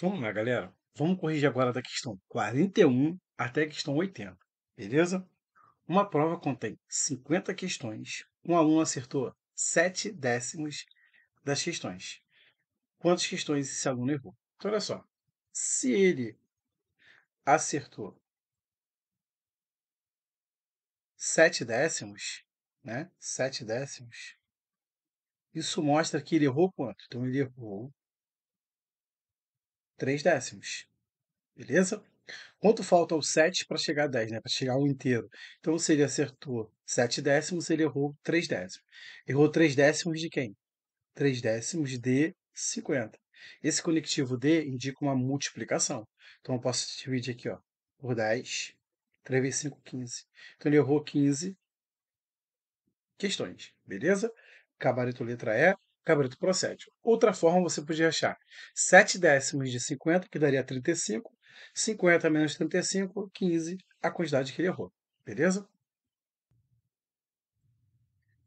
Vamos lá, galera. Vamos corrigir agora da questão 41 até a questão 80, beleza? Uma prova contém 50 questões. Um aluno acertou 7 décimos das questões. Quantas questões esse aluno errou? Então, olha só. Se ele acertou 7 décimos, né? 7 décimos, isso mostra que ele errou quanto? Então, ele errou 3 décimos. Beleza? Quanto falta o 7 para chegar a 10, né? para chegar ao inteiro? Então, se ele acertou 7 décimos, ele errou 3 décimos. Errou 3 décimos de quem? 3 décimos de 50. Esse conectivo D indica uma multiplicação. Então, eu posso dividir aqui ó, por 10. 3 vezes 5, 15. Então, ele errou 15 questões. Beleza? Cabarito letra E cabrito procede. Outra forma você podia achar 7 décimos de 50, que daria 35, 50 menos 35, 15, a quantidade que ele errou. Beleza?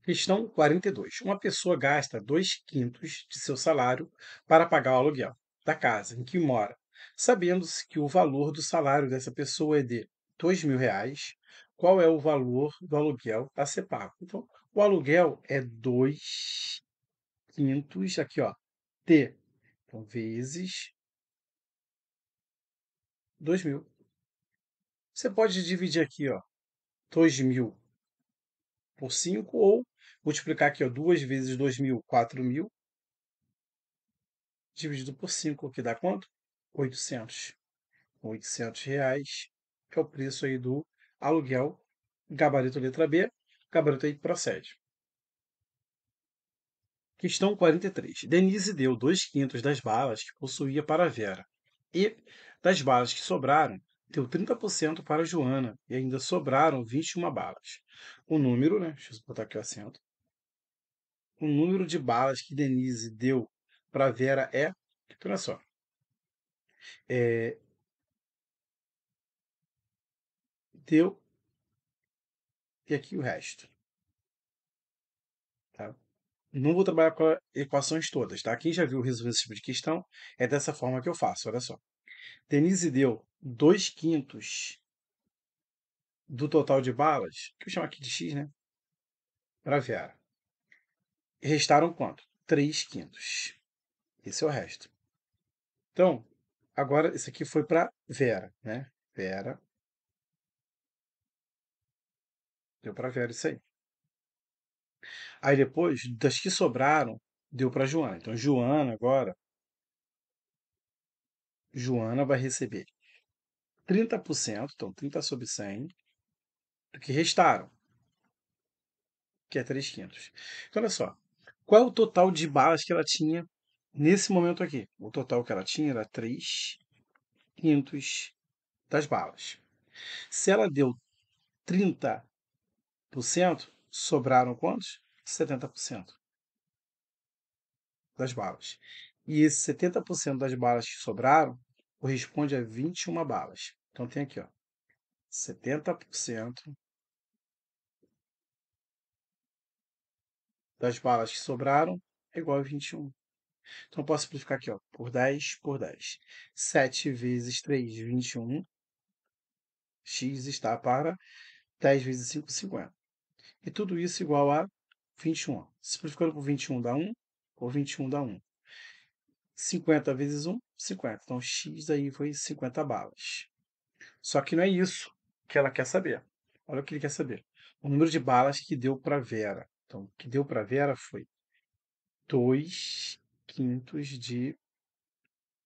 Questão 42. Uma pessoa gasta 2 quintos de seu salário para pagar o aluguel da casa em que mora, sabendo-se que o valor do salário dessa pessoa é de R$ 2.000. Qual é o valor do aluguel a ser pago? Então, o aluguel é 2 quintos, aqui, ó, T. Então, vezes 2.000. Você pode dividir aqui, ó, 2.000 por 5, ou multiplicar aqui, ó, 2 vezes 2.000, 4.000, dividido por 5, que dá quanto? 800. 800 reais é o preço aí do aluguel gabarito letra B, gabarito aí que procede. Questão 43. Denise deu dois quintos das balas que possuía para Vera. E, das balas que sobraram, deu 30% para Joana e ainda sobraram 21 balas. O número, né? Deixa eu botar aqui o acento. O número de balas que Denise deu para Vera é. Então, olha só. É, deu. E aqui o resto não vou trabalhar com equações todas, tá? Quem já viu resolver esse tipo de questão, é dessa forma que eu faço, olha só. Denise deu 2 quintos do total de balas, que eu chamo aqui de X, né? Para Vera. Restaram quanto? 3 quintos. Esse é o resto. Então, agora isso aqui foi para Vera, né? Vera. Deu para Vera isso aí. Aí depois, das que sobraram, deu para Joana. Então, Joana agora. Joana vai receber 30%, então 30 sobre 100, do que restaram, que é 3,500. Então, olha só. Qual é o total de balas que ela tinha nesse momento aqui? O total que ela tinha era 3,500 das balas. Se ela deu 30%, sobraram quantos? 70% das balas. E esse 70% das balas que sobraram corresponde a 21 balas. Então tem aqui, ó, 70% das balas que sobraram é igual a 21. Então eu posso simplificar aqui, ó, por 10 por 10. 7 vezes 3, 21. X está para 10 vezes 5, 50. E tudo isso igual a 21. Simplificando por 21 dá 1, ou 21 dá 1. 50 vezes 1, 50. Então, x aí foi 50 balas. Só que não é isso que ela quer saber. Olha o que ele quer saber. O número de balas que deu para Vera. Então, o que deu para Vera foi 2 quintos de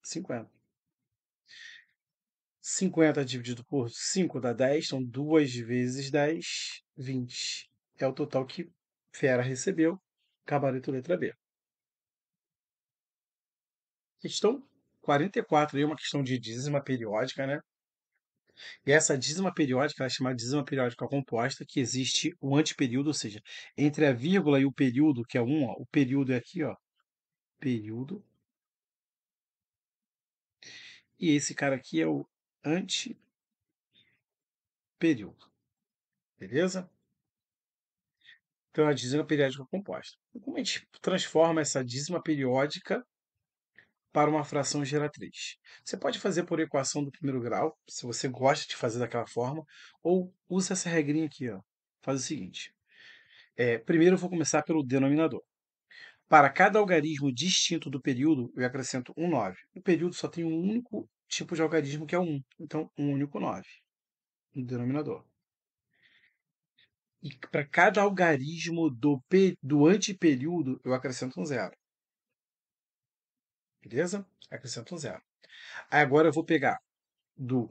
50. 50 dividido por 5 dá 10, então 2 vezes 10, 20 é o total que Fera recebeu, gabarito letra B. Questão 44 é uma questão de dízima periódica, né? E essa dízima periódica, ela é chamada dízima periódica composta, que existe o anteperíodo, ou seja, entre a vírgula e o período, que é 1, um, ó, o período é aqui, ó, período. E esse cara aqui é o anteperíodo. Beleza? Então, a dízima periódica composta. como a gente transforma essa dízima periódica para uma fração geratriz? Você pode fazer por equação do primeiro grau, se você gosta de fazer daquela forma, ou usa essa regrinha aqui. Ó. Faz o seguinte. É, primeiro, eu vou começar pelo denominador. Para cada algarismo distinto do período, eu acrescento um 9. O período só tem um único tipo de algarismo, que é 1. Então, um único 9 no denominador e para cada algarismo do, do antiperíodo eu acrescento um zero. Beleza? Acrescento um zero. Aí agora eu vou pegar do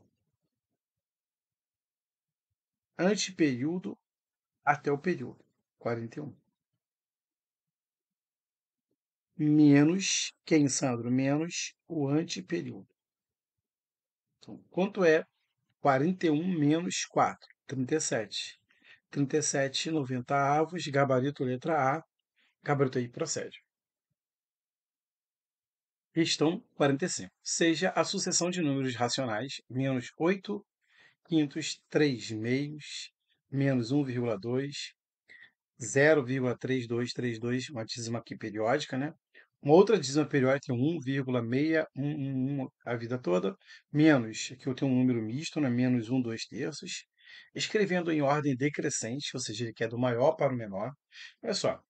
antiperíodo até o período 41. Menos, quem, Sandro? Menos o antiperíodo. Então, quanto é 41 menos 4? 37. 37,90 avos, gabarito letra A, gabarito aí procede. Questão 45. Seja a sucessão de números racionais menos 8 quintos, 3 meios, menos 1,2, 0,3232, uma dízima aqui periódica, né? Uma outra dízima periódica é 1,611 a vida toda, menos, aqui eu tenho um número misto, né? menos 1, 2 terços, escrevendo em ordem decrescente, ou seja, ele quer do maior para o menor. Olha só,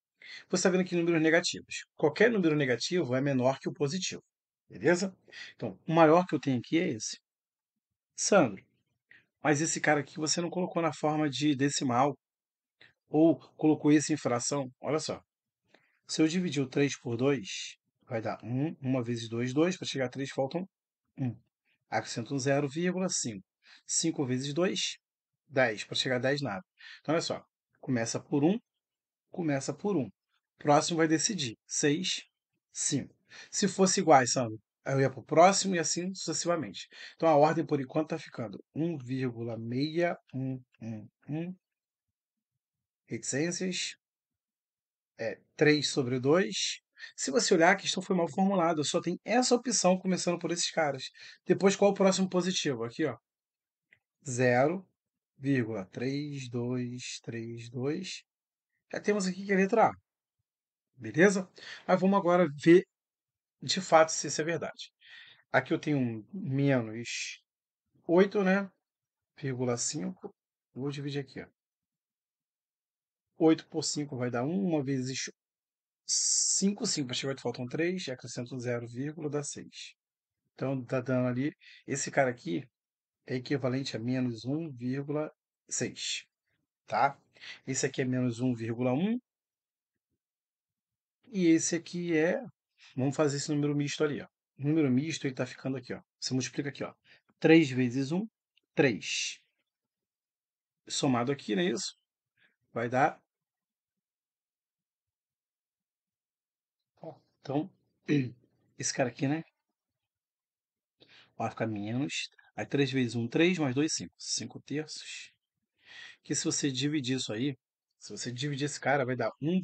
você está vendo aqui números negativos. Qualquer número negativo é menor que o positivo, beleza? Então, o maior que eu tenho aqui é esse. Sandro, mas esse cara aqui você não colocou na forma de decimal, ou colocou esse em fração. Olha só, se eu dividir o 3 por 2, vai dar 1, 1 vezes 2, 2, para chegar a 3 faltam 1. Acrescento 0,5. 5 vezes 2, 10, para chegar a 10 naves. Então, olha só. Começa por 1, começa por 1. Próximo vai decidir. 6, 5. Se fosse iguais, Sandro, eu ia para o próximo e assim sucessivamente. Então, a ordem, por enquanto, está ficando 1,6111. Reticências. É, 3 sobre 2. Se você olhar, a questão foi mal formulada. Só tem essa opção começando por esses caras. Depois, qual o próximo positivo? Aqui, ó. 0, vírgula, 3, 2, 3, 2. Já temos aqui que é a letra A. Beleza? Mas vamos agora ver de fato se isso é verdade. Aqui eu tenho um menos 8, né? Vírgula 5. Vou dividir aqui. Ó. 8 por 5 vai dar 1. 1 vezes 5, 5 para chegar faltam 3. Acrescento 0, dá 6. Então, tá dando ali. Esse cara aqui é equivalente a menos 1,6, tá? Esse aqui é menos 1,1 e esse aqui é, vamos fazer esse número misto ali, ó. O número misto ele está ficando aqui, ó. Você multiplica aqui, ó. 3 vezes 1, 3. Somado aqui, não é isso? Vai dar... Então, esse cara aqui, né? Vai ficar menos Aí 3 vezes 1, 3, mais 2, 5. 5 terços. Que se você dividir isso aí, se você dividir esse cara, vai dar 1,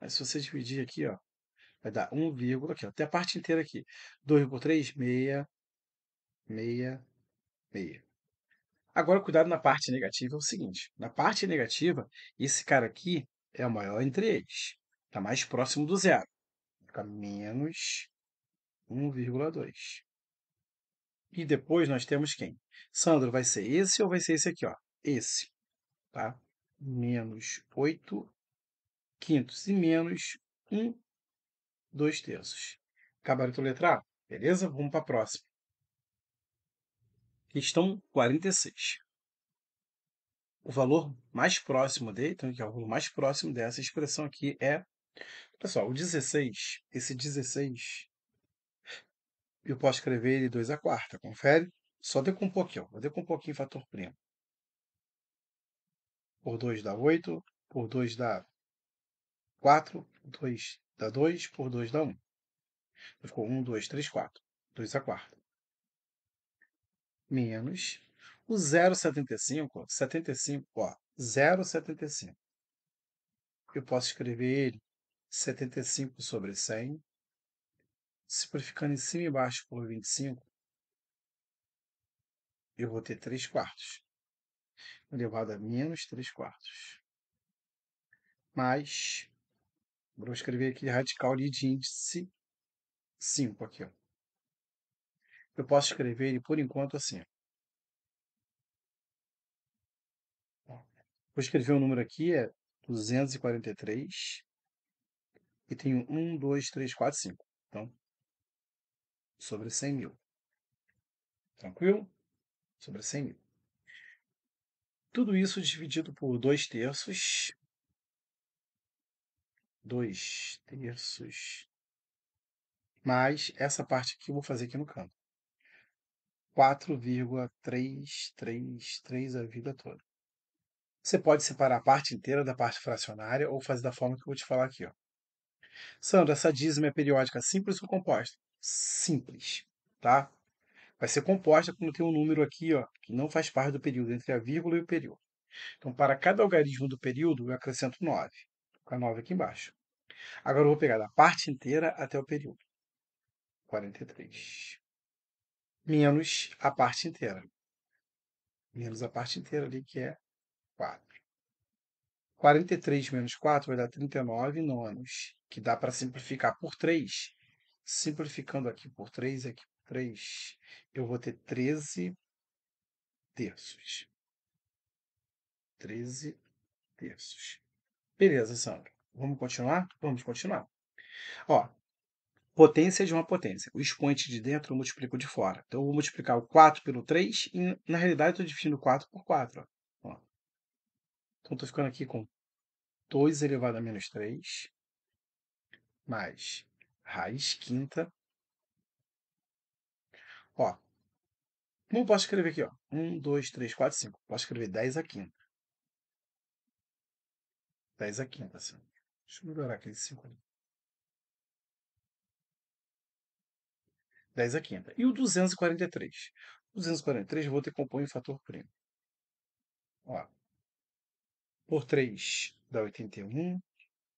aí se você dividir aqui, ó, vai dar 1, aqui, ó, até a parte inteira aqui. 2 por 3, 6, meia, meia. Agora, cuidado na parte negativa é o seguinte. Na parte negativa, esse cara aqui é o maior entre eles. Está mais próximo do zero. Fica menos 1,2. E depois nós temos quem? Sandro, vai ser esse ou vai ser esse aqui? Ó? Esse. Tá? Menos 8 quintos e menos 1, 2 terços. Acabaram de letrar? Beleza? Vamos para a próxima. Questão 46. O valor mais próximo dele, então, que é o valor mais próximo dessa expressão aqui é. Pessoal, o 16, esse 16 eu posso escrever ele 2 a quarta, confere? Só decompor aqui, ó. vou decompor aqui em fator primo. Por 2 dá 8, por 2 dá 4, 2 dá 2, por 2 dá 1. Um. Então ficou 1, 2, 3, 4. 2 a quarta. Menos o 0,75, 75, ó, 0,75. Eu posso escrever ele 75 sobre 100 simplificando em cima e baixo por 25, eu vou ter 3 quartos, elevado a menos 3 quartos, mais, vou escrever aqui radical de índice 5 aqui, ó. Eu posso escrever ele por enquanto assim. Vou escrever o um número aqui, é 243, e tenho 1, 2, 3, 4, 5. Então, sobre 100 mil. Tranquilo? Sobre 100 mil. Tudo isso dividido por dois terços. dois terços. Mais essa parte aqui eu vou fazer aqui no campo. 4,333 a vida toda. Você pode separar a parte inteira da parte fracionária ou fazer da forma que eu vou te falar aqui. Ó. Sandra, essa dízima é periódica simples ou composta? simples, tá? Vai ser composta como tem um número aqui, ó, que não faz parte do período, entre a vírgula e o período. Então, para cada algarismo do período, eu acrescento 9. Com a 9 aqui embaixo. Agora eu vou pegar da parte inteira até o período. 43. Menos a parte inteira. Menos a parte inteira ali, que é 4. 43 menos 4 vai dar 39 nonos, que dá para simplificar por 3 Simplificando aqui por 3 e aqui por 3, eu vou ter 13 terços. 13 terços. Beleza, Sandro. Vamos continuar? Vamos continuar. Ó, potência de uma potência. O expoente de dentro eu multiplico de fora. Então, eu vou multiplicar o 4 pelo 3 e, na realidade, eu estou dividindo 4 por 4. Ó. Ó. Então, estou ficando aqui com 2 elevado a menos 3 mais raiz quinta. Ó, como posso escrever aqui, ó? 1, 2, 3, 4, 5. Posso escrever 10 a quinta. 10 a quinta, assim. Deixa eu melhorar aquele 5 ali. 10 a quinta. E o 243? 243 eu vou ter que compor em fator primo. Ó, por 3 dá 81,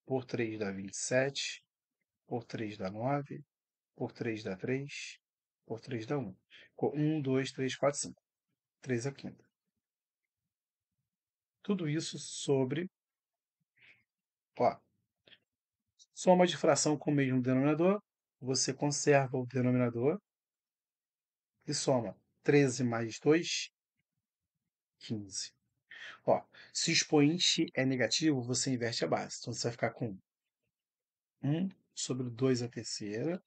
por 3 dá 27, por 3 dá 9, por 3 dá 3, por 3 dá 1. 1, 2, 3, 4, 5. 3 a quinta. Tudo isso sobre ó, soma de fração com o mesmo denominador, você conserva o denominador e soma 13 mais 2, 15. Ó, se o expoente é negativo, você inverte a base. Então, você vai ficar com 1 sobre 2 à terceira.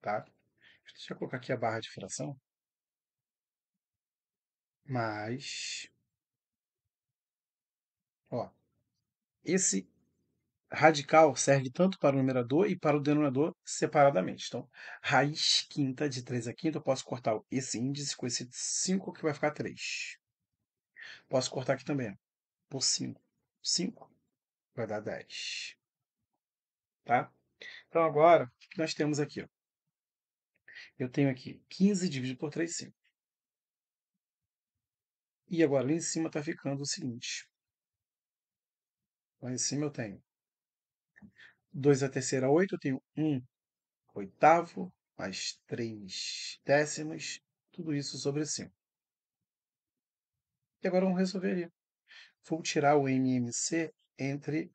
Tá? Deixa eu colocar aqui a barra de fração. Mais. Ó, esse radical serve tanto para o numerador e para o denominador separadamente. Então, raiz quinta de 3 a quinta, eu posso cortar esse índice com esse 5, que vai ficar 3. Posso cortar aqui também, por 5. 5 vai dar 10. Tá? Então, agora, o que nós temos aqui? Ó? Eu tenho aqui 15 dividido por 3, 5. E agora, lá em cima está ficando o seguinte. Lá em cima eu tenho 2 a terceira, 8. Eu tenho 1 oitavo, mais 3 décimos, tudo isso sobre 5. E agora vamos resolver ali. Vou tirar o MMC entre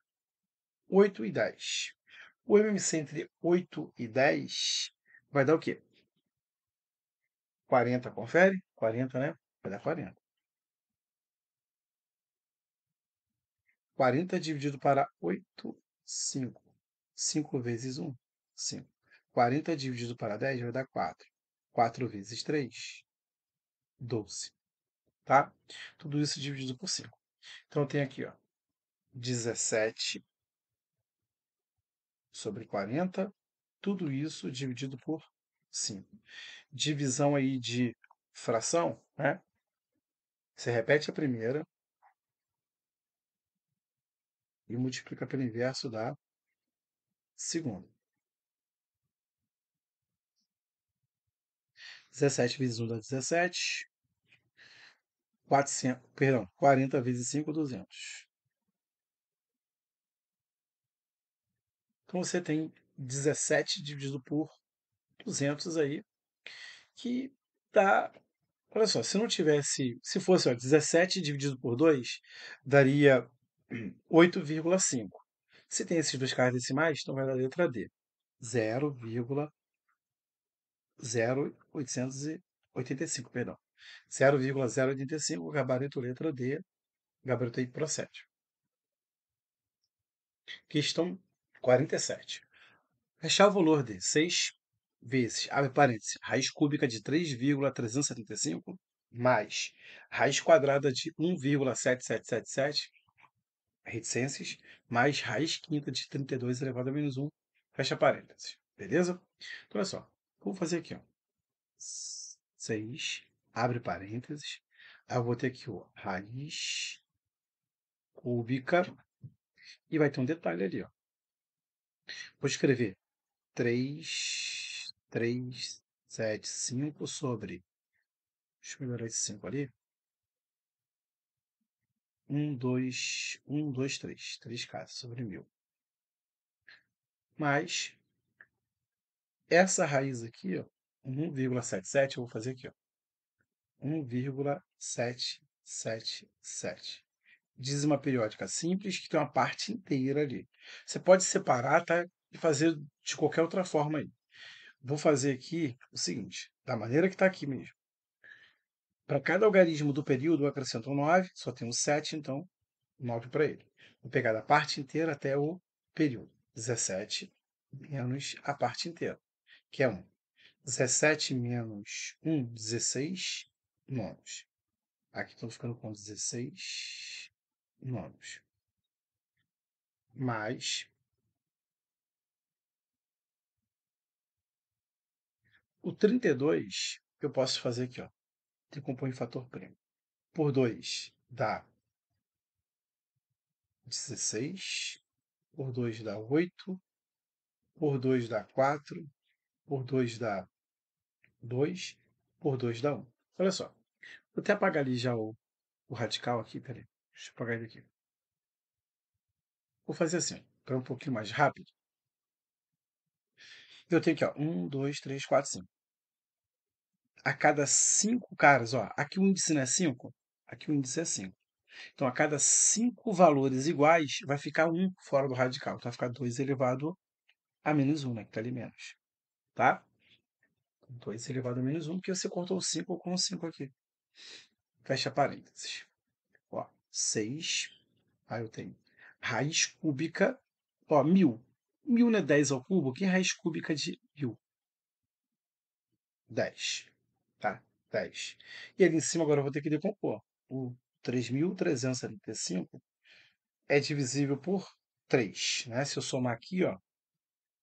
8 e 10. O MMC entre 8 e 10 vai dar o quê? 40, confere? 40, né? Vai dar 40. 40 dividido para 8, 5. 5 vezes 1, 5. 40 dividido para 10 vai dar 4. 4 vezes 3, 12. Tá? Tudo isso dividido por 5. Então, eu tenho aqui, ó, 17 sobre 40, tudo isso dividido por 5. Divisão aí de fração, né? Você repete a primeira e multiplica pelo inverso da segunda. 17 vezes 1 dá 17. 400, perdão, 40 vezes 5, 200. Então você tem 17 dividido por 200 aí, que dá. Olha só, se não tivesse. Se fosse ó, 17 dividido por 2, daria 8,5. Se tem esses dois caras decimais, então vai dar a letra D. 0,0885, perdão. 0,085, gabarito letra D, gabarito aí para 7. Questão 47. Fechar o valor de 6 vezes, abre parênteses, raiz cúbica de 3,375 mais raiz quadrada de 1,7777, reticências, mais raiz quinta de 32 elevado a menos 1, fecha parênteses. Beleza? Então, olha só. Vou fazer aqui, ó. 6, abre parênteses. Aí eu vou ter aqui, ó, raiz cúbica. E vai ter um detalhe ali, ó. Vou escrever 3, 3, 7, 5 sobre. Deixa eu melhorar esse 5 ali. 1, 2, 1, 2, 3. 3 casas sobre 1.000. Mais essa raiz aqui, ó, 1,77, eu vou fazer aqui, 1,777 dízima periódica simples, que tem uma parte inteira ali. Você pode separar tá? e fazer de qualquer outra forma aí. Vou fazer aqui o seguinte, da maneira que está aqui mesmo. Para cada algarismo do período, eu acrescento 9, só tenho 7, então 9 para ele. Vou pegar da parte inteira até o período. 17 menos a parte inteira, que é 1. 17 menos 1, 16 9. Aqui estou ficando com 16 nonos. Mais o 32 eu posso fazer aqui, ó. Decompõe fator primo. Por 2 dá 16, por 2 dá 8, por 2 dá 4, por 2 dá 2, por 2 dá 1. Olha só. Vou até apagar ali já o, o radical aqui, peraí. Deixa eu apagar ele aqui. Vou fazer assim, para um pouquinho mais rápido. Eu tenho aqui, ó, um, dois, três, quatro, cinco. A cada cinco caras, ó, aqui o índice não é 5, aqui o índice é 5. Então, a cada cinco valores iguais, vai ficar um fora do radical. Então, vai ficar 2 elevado a menos 1, né, que está ali menos. Tá? 2 elevado a menos 1, porque você cortou 5 com o 5 aqui. Fecha parênteses. 6. Aí ah, eu tenho. Raiz cúbica. Ó, 1.000. 1.000 não é 10 ao cubo? Que raiz cúbica de 1.000? 10. Tá? 10. E ali em cima agora eu vou ter que decompor. O 3.375 é divisível por 3. Né? Se eu somar aqui, ó,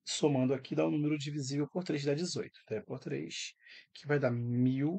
somando aqui dá um número divisível por 3, dá 18. Então é por 3, que vai dar 1.000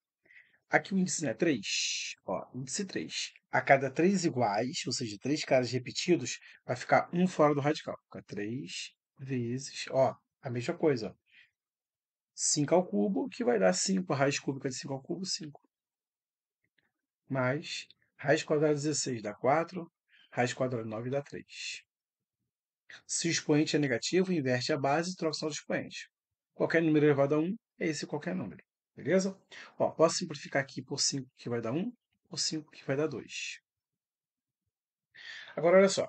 Aqui o índice é 3. Ó, índice 3. A cada 3 iguais, ou seja, 3 caras repetidos, vai ficar 1 fora do radical. Fica 3 vezes. Ó, a mesma coisa. Ó. 5 ao cubo, que vai dar 5. A raiz cúbica de 5 ao cubo, 5. Mais raiz quadrada de 16 dá 4. Raiz quadrada de 9 dá 3. Se o expoente é negativo, inverte a base e troca o sinal do expoente. Qualquer número elevado a 1 é esse qualquer número. Beleza? Ó, posso uhum. simplificar aqui por 5 que vai dar 1, por 5 que vai dar 2. Agora, olha só.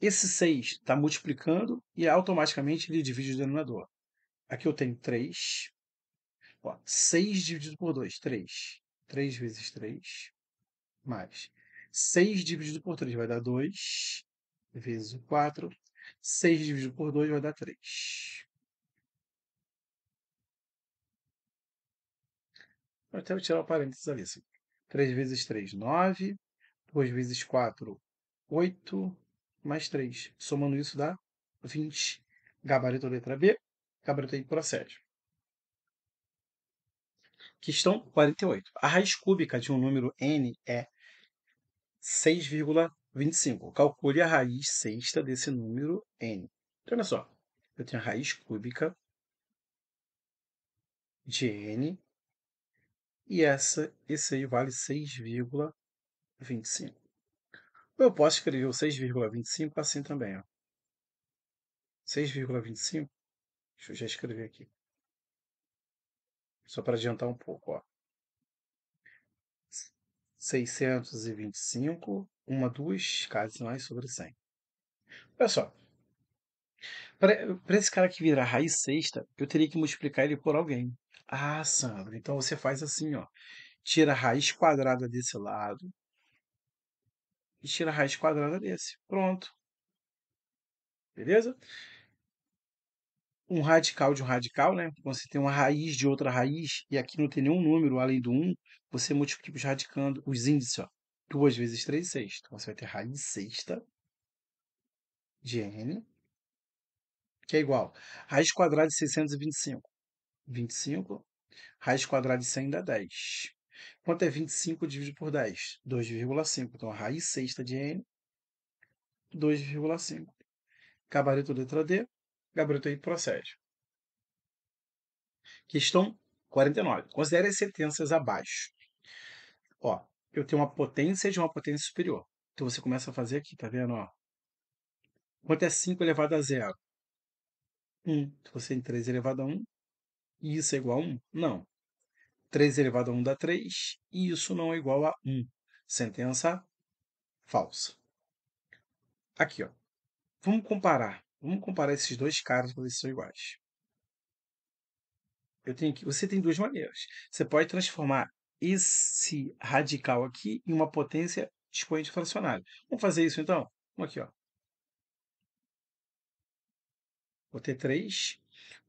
Esse 6 está multiplicando e automaticamente ele divide o denominador. Aqui eu tenho 3. Ó, 6 dividido por 2, 3. 3 vezes 3, mais 6 dividido por 3 vai dar 2, vezes o 4. 6 dividido por 2 vai dar 3. Eu até vou tirar o parênteses ali. 3 assim. vezes 3, 9. 2 vezes 4, 8. Mais 3. Somando isso dá 20. Gabarito letra B. Gabarito aí procede. Questão 48. A raiz cúbica de um número n é 6,25. Calcule a raiz sexta desse número n. Então, olha só. Eu tenho a raiz cúbica de n e essa, esse aí vale 6,25. Eu posso escrever o 6,25 assim também. 6,25. Deixa eu já escrever aqui. Só para adiantar um pouco. Ó. 625, uma, duas mais sobre 100. Olha só. Para esse cara que virar raiz sexta, eu teria que multiplicar ele por alguém. Ah, Sandra, então você faz assim, ó. Tira a raiz quadrada desse lado e tira a raiz quadrada desse. Pronto. Beleza? Um radical de um radical, né? Quando você tem uma raiz de outra raiz e aqui não tem nenhum número além do 1, você multiplica os radicando, os índices, ó. 2 vezes 3, 6. Então você vai ter raiz sexta de n, que é igual a raiz quadrada de 625. 25. Raiz quadrada de 100 dá 10. Quanto é 25 dividido por 10? 2,5. Então, a raiz sexta de n, 2,5. Gabarito letra D. Gabarito aí procede. Questão 49. Considere as sentenças abaixo. Ó, eu tenho uma potência de uma potência superior. Então, você começa a fazer aqui, tá vendo? Ó. Quanto é 5 elevado a zero? 1. Então, você tem 3 elevado a 1, e isso é igual a 1? Não. 3 elevado a 1 dá 3, e isso não é igual a 1. Sentença falsa. Aqui, ó. Vamos comparar. Vamos comparar esses dois caras para ver se são iguais. Eu tenho aqui, você tem duas maneiras. Você pode transformar esse radical aqui em uma potência expoente fracionário. Vamos fazer isso então? Vamos aqui, ó. Vou ter 3.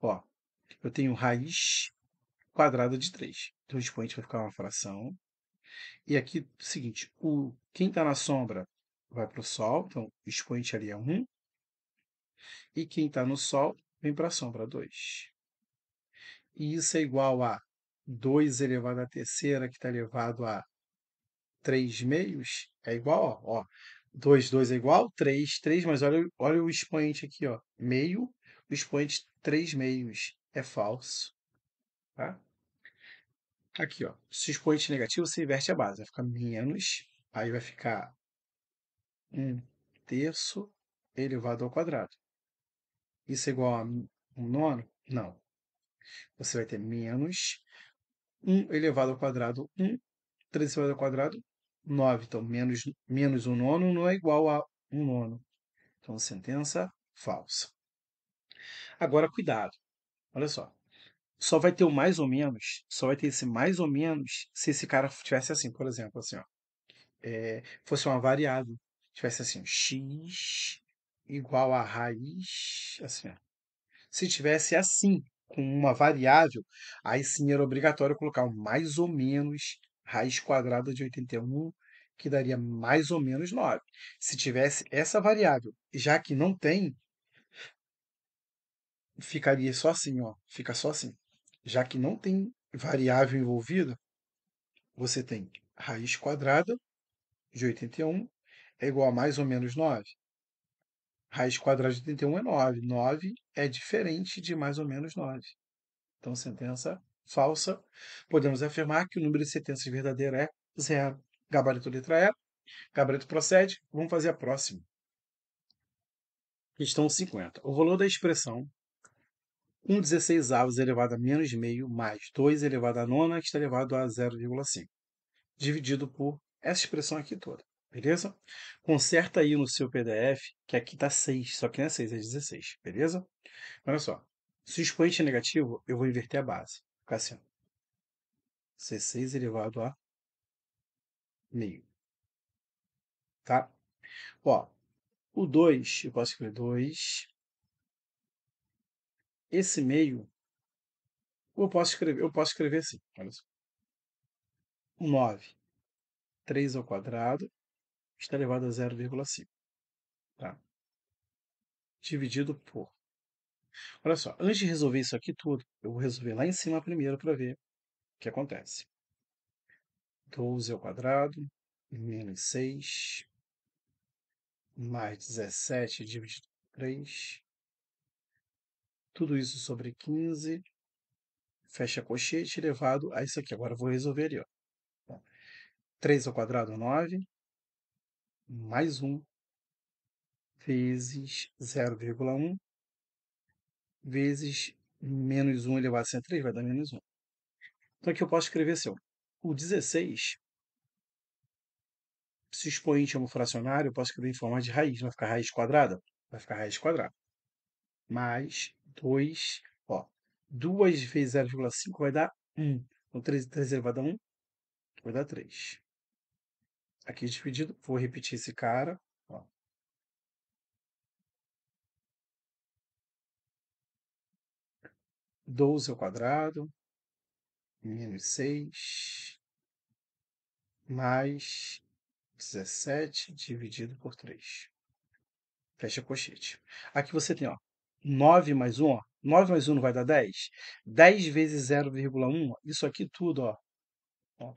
Ó, eu tenho raiz quadrada de 3. Então, o expoente vai ficar uma fração. E aqui, o seguinte, o, quem está na sombra vai para o Sol, então o expoente ali é 1. E quem está no Sol vem para a sombra, 2. E isso é igual a 2 elevado à terceira, que está elevado a 3 meios, é igual, ó, ó 2, 2 é igual, 3, 3, mas olha, olha o expoente aqui, ó, meio, o expoente 3 meios é falso. Tá? Aqui, ó. Se o expoente negativo, você inverte a base. Vai ficar menos, aí vai ficar 1 terço elevado ao quadrado. Isso é igual a 1 nono? Não. Você vai ter menos 1 elevado ao quadrado 1, 3 elevado ao quadrado 9. Então, menos, menos 1 nono não é igual a 1 nono. Então, sentença falsa. Agora, cuidado. Olha só. Só vai ter o mais ou menos, só vai ter esse mais ou menos se esse cara tivesse assim, por exemplo, assim, ó, é, fosse uma variável, tivesse assim, x igual a raiz, assim, ó. Se tivesse assim, com uma variável, aí sim era obrigatório colocar o mais ou menos raiz quadrada de 81, que daria mais ou menos 9. Se tivesse essa variável, já que não tem, ficaria só assim, ó, fica só assim. Já que não tem variável envolvida, você tem raiz quadrada de 81 é igual a mais ou menos 9. Raiz quadrada de 81 é 9. 9 é diferente de mais ou menos 9. Então, sentença falsa. Podemos afirmar que o número de sentenças verdadeira é zero. Gabarito letra E. Gabarito procede. Vamos fazer a próxima. Questão 50. O valor da expressão 1 16 avos elevado a menos meio mais 2 elevado a nona, que está elevado a 0,5, dividido por essa expressão aqui toda. Beleza? Conserta aí no seu PDF, que aqui está 6, só que não é 6, é 16. Beleza? Olha só. Se o expoente é negativo, eu vou inverter a base. Ficar assim. C6 elevado a meio. Tá? Ó, o 2, eu posso escrever 2 esse meio, eu posso escrever, eu posso escrever assim, olha só. 9, 3 ao quadrado está elevado a 0,5. Tá? Dividido por. Olha só, antes de resolver isso aqui tudo, eu vou resolver lá em cima primeiro para ver o que acontece. 12 ao quadrado menos 6 mais 17 dividido por 3 tudo isso sobre 15. Fecha cochete elevado a isso aqui. Agora eu vou resolver ali. Ó. 3 ao quadrado, 9. Mais 1. Vezes 0,1. Vezes menos 1 elevado a 103 vai dar menos 1. Então aqui eu posso escrever assim. Ó. O 16 se o expoente é um fracionário, eu posso escrever em forma de raiz. Vai ficar raiz quadrada? Vai ficar raiz quadrada. Mais 2, ó, 2 vezes 0,5 vai dar 1. Então, 3 3 elevado a 1 vai dar 3. Aqui dividido, vou repetir esse cara. Ó. Doze ao quadrado, menos 6, mais 17 dividido por 3. Fecha a cochete. Aqui você tem ó, 9 mais 1, ó. 9 mais 1 não vai dar 10? 10 vezes 0,1, isso aqui tudo, ó. ó.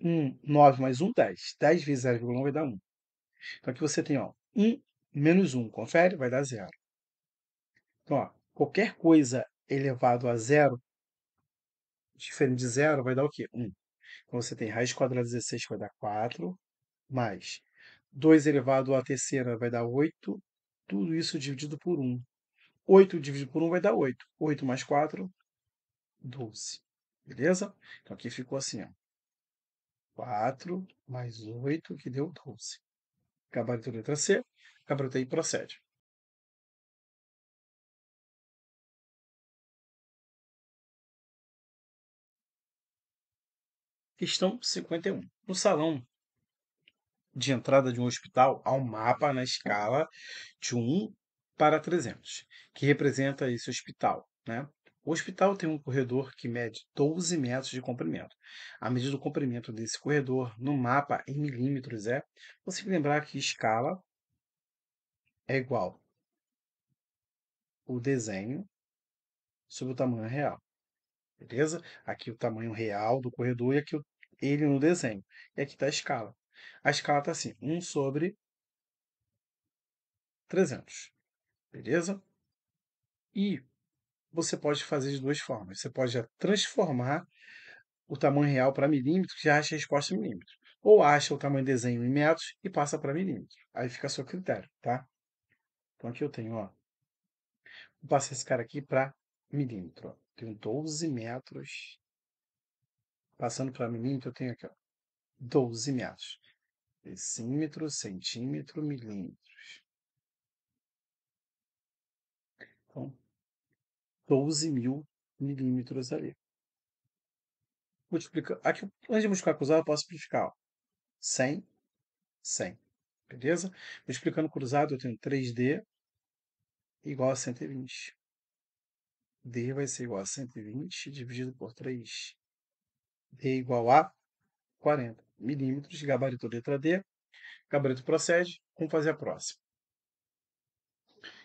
1, 9 mais 1, 10. 10 vezes 0,1 vai dar 1. Então aqui você tem, ó, 1 menos 1, confere, vai dar 0. Então, ó, qualquer coisa elevado a 0, diferente de 0, vai dar o quê? 1. Então, você tem raiz quadrada de 16, vai dar 4, mais 2 elevado à terceira vai dar 8, tudo isso dividido por 1. 8 dividido por 1 vai dar 8. 8 mais 4, 12. Beleza? Então aqui ficou assim, ó. 4 mais 8, que deu 12. Gabarito letra C. Gabarito aí procede. Questão 51. No salão de entrada de um hospital, há um mapa na escala de 1 para 300, que representa esse hospital. Né? O hospital tem um corredor que mede 12 metros de comprimento. A medida do comprimento desse corredor no mapa em milímetros é, você tem que lembrar que escala é igual o desenho sobre o tamanho real. Beleza? Aqui o tamanho real do corredor e aqui ele no desenho. E aqui está a escala. A escala está assim, 1 sobre 300. Beleza? E você pode fazer de duas formas. Você pode transformar o tamanho real para milímetros e acha a resposta em milímetros. Ou acha o tamanho desenho em metros e passa para milímetros. Aí fica a seu critério, tá? Então aqui eu tenho, ó. Vou passar esse cara aqui para milímetro. Ó. Tenho 12 metros. Passando para milímetro, eu tenho aqui, ó. 12 metros. Decímetro, centímetro, milímetros. 12 mil milímetros ali. Multiplica, aqui, antes de multiplicar cruzado, eu posso simplificar. Ó. 100, 100. Beleza? Multiplicando cruzado, eu tenho 3D igual a 120. D vai ser igual a 120 dividido por 3. D igual a 40 milímetros. Gabarito letra D. Gabarito procede. Vamos fazer a próxima.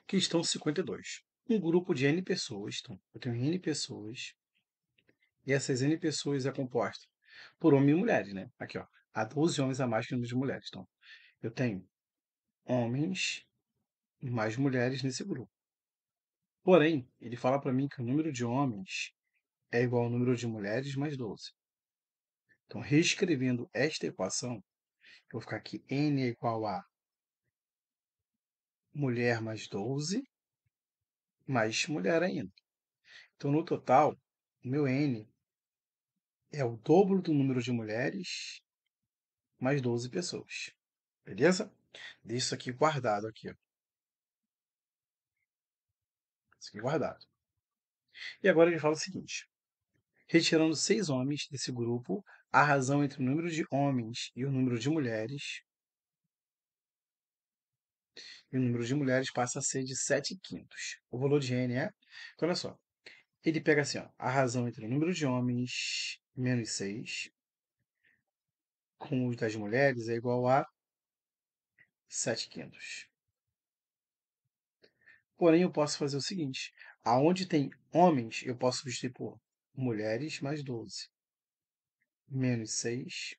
Questão 52 um grupo de N pessoas. Então, eu tenho N pessoas. E essas N pessoas é composta por homens e mulheres, né? Aqui, ó. Há 12 homens a mais que número de mulheres. Então, eu tenho homens mais mulheres nesse grupo. Porém, ele fala para mim que o número de homens é igual ao número de mulheres mais 12. Então, reescrevendo esta equação, eu vou ficar aqui n é igual a mulher mais 12 mais mulher ainda. Então, no total, o meu N é o dobro do número de mulheres mais 12 pessoas. Beleza? Deixa isso aqui guardado aqui. Ó. Isso aqui guardado. E agora ele fala o seguinte. Retirando seis homens desse grupo, a razão entre o número de homens e o número de mulheres e o número de mulheres passa a ser de 7 quintos. O valor de N é. Então, olha só. Ele pega assim, ó, a razão entre o número de homens menos 6 com os das mulheres é igual a 7 quintos. Porém, eu posso fazer o seguinte: aonde tem homens, eu posso substituir por mulheres mais 12. Menos 6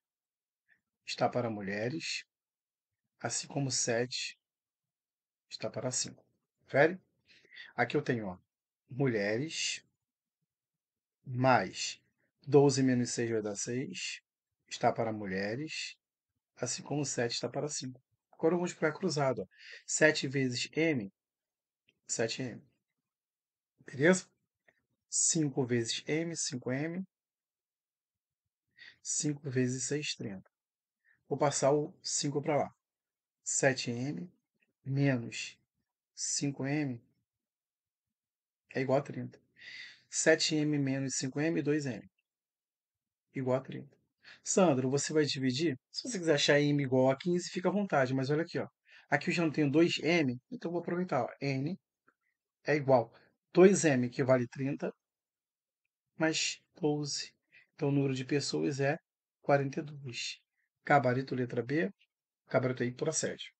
está para mulheres, assim como 7 está para 5. Confere? Aqui eu tenho ó, mulheres mais 12 menos 6 vai dar 6, está para mulheres, assim como 7 está para 5. Agora eu vou multiplicar cruzado. Ó. 7 vezes m, 7m. Beleza? 5 vezes m, 5m. 5 vezes 6, 30. Vou passar o 5 para lá. 7m menos 5m é igual a 30. 7m menos 5m, 2m. Igual a 30. Sandro, você vai dividir? Se você quiser achar m igual a 15, fica à vontade. Mas olha aqui, ó. Aqui eu já não tenho 2m, então eu vou aproveitar. Ó. n é igual a 2m, que vale 30, mais 12. Então o número de pessoas é 42. Gabarito letra B, gabarito aí procede.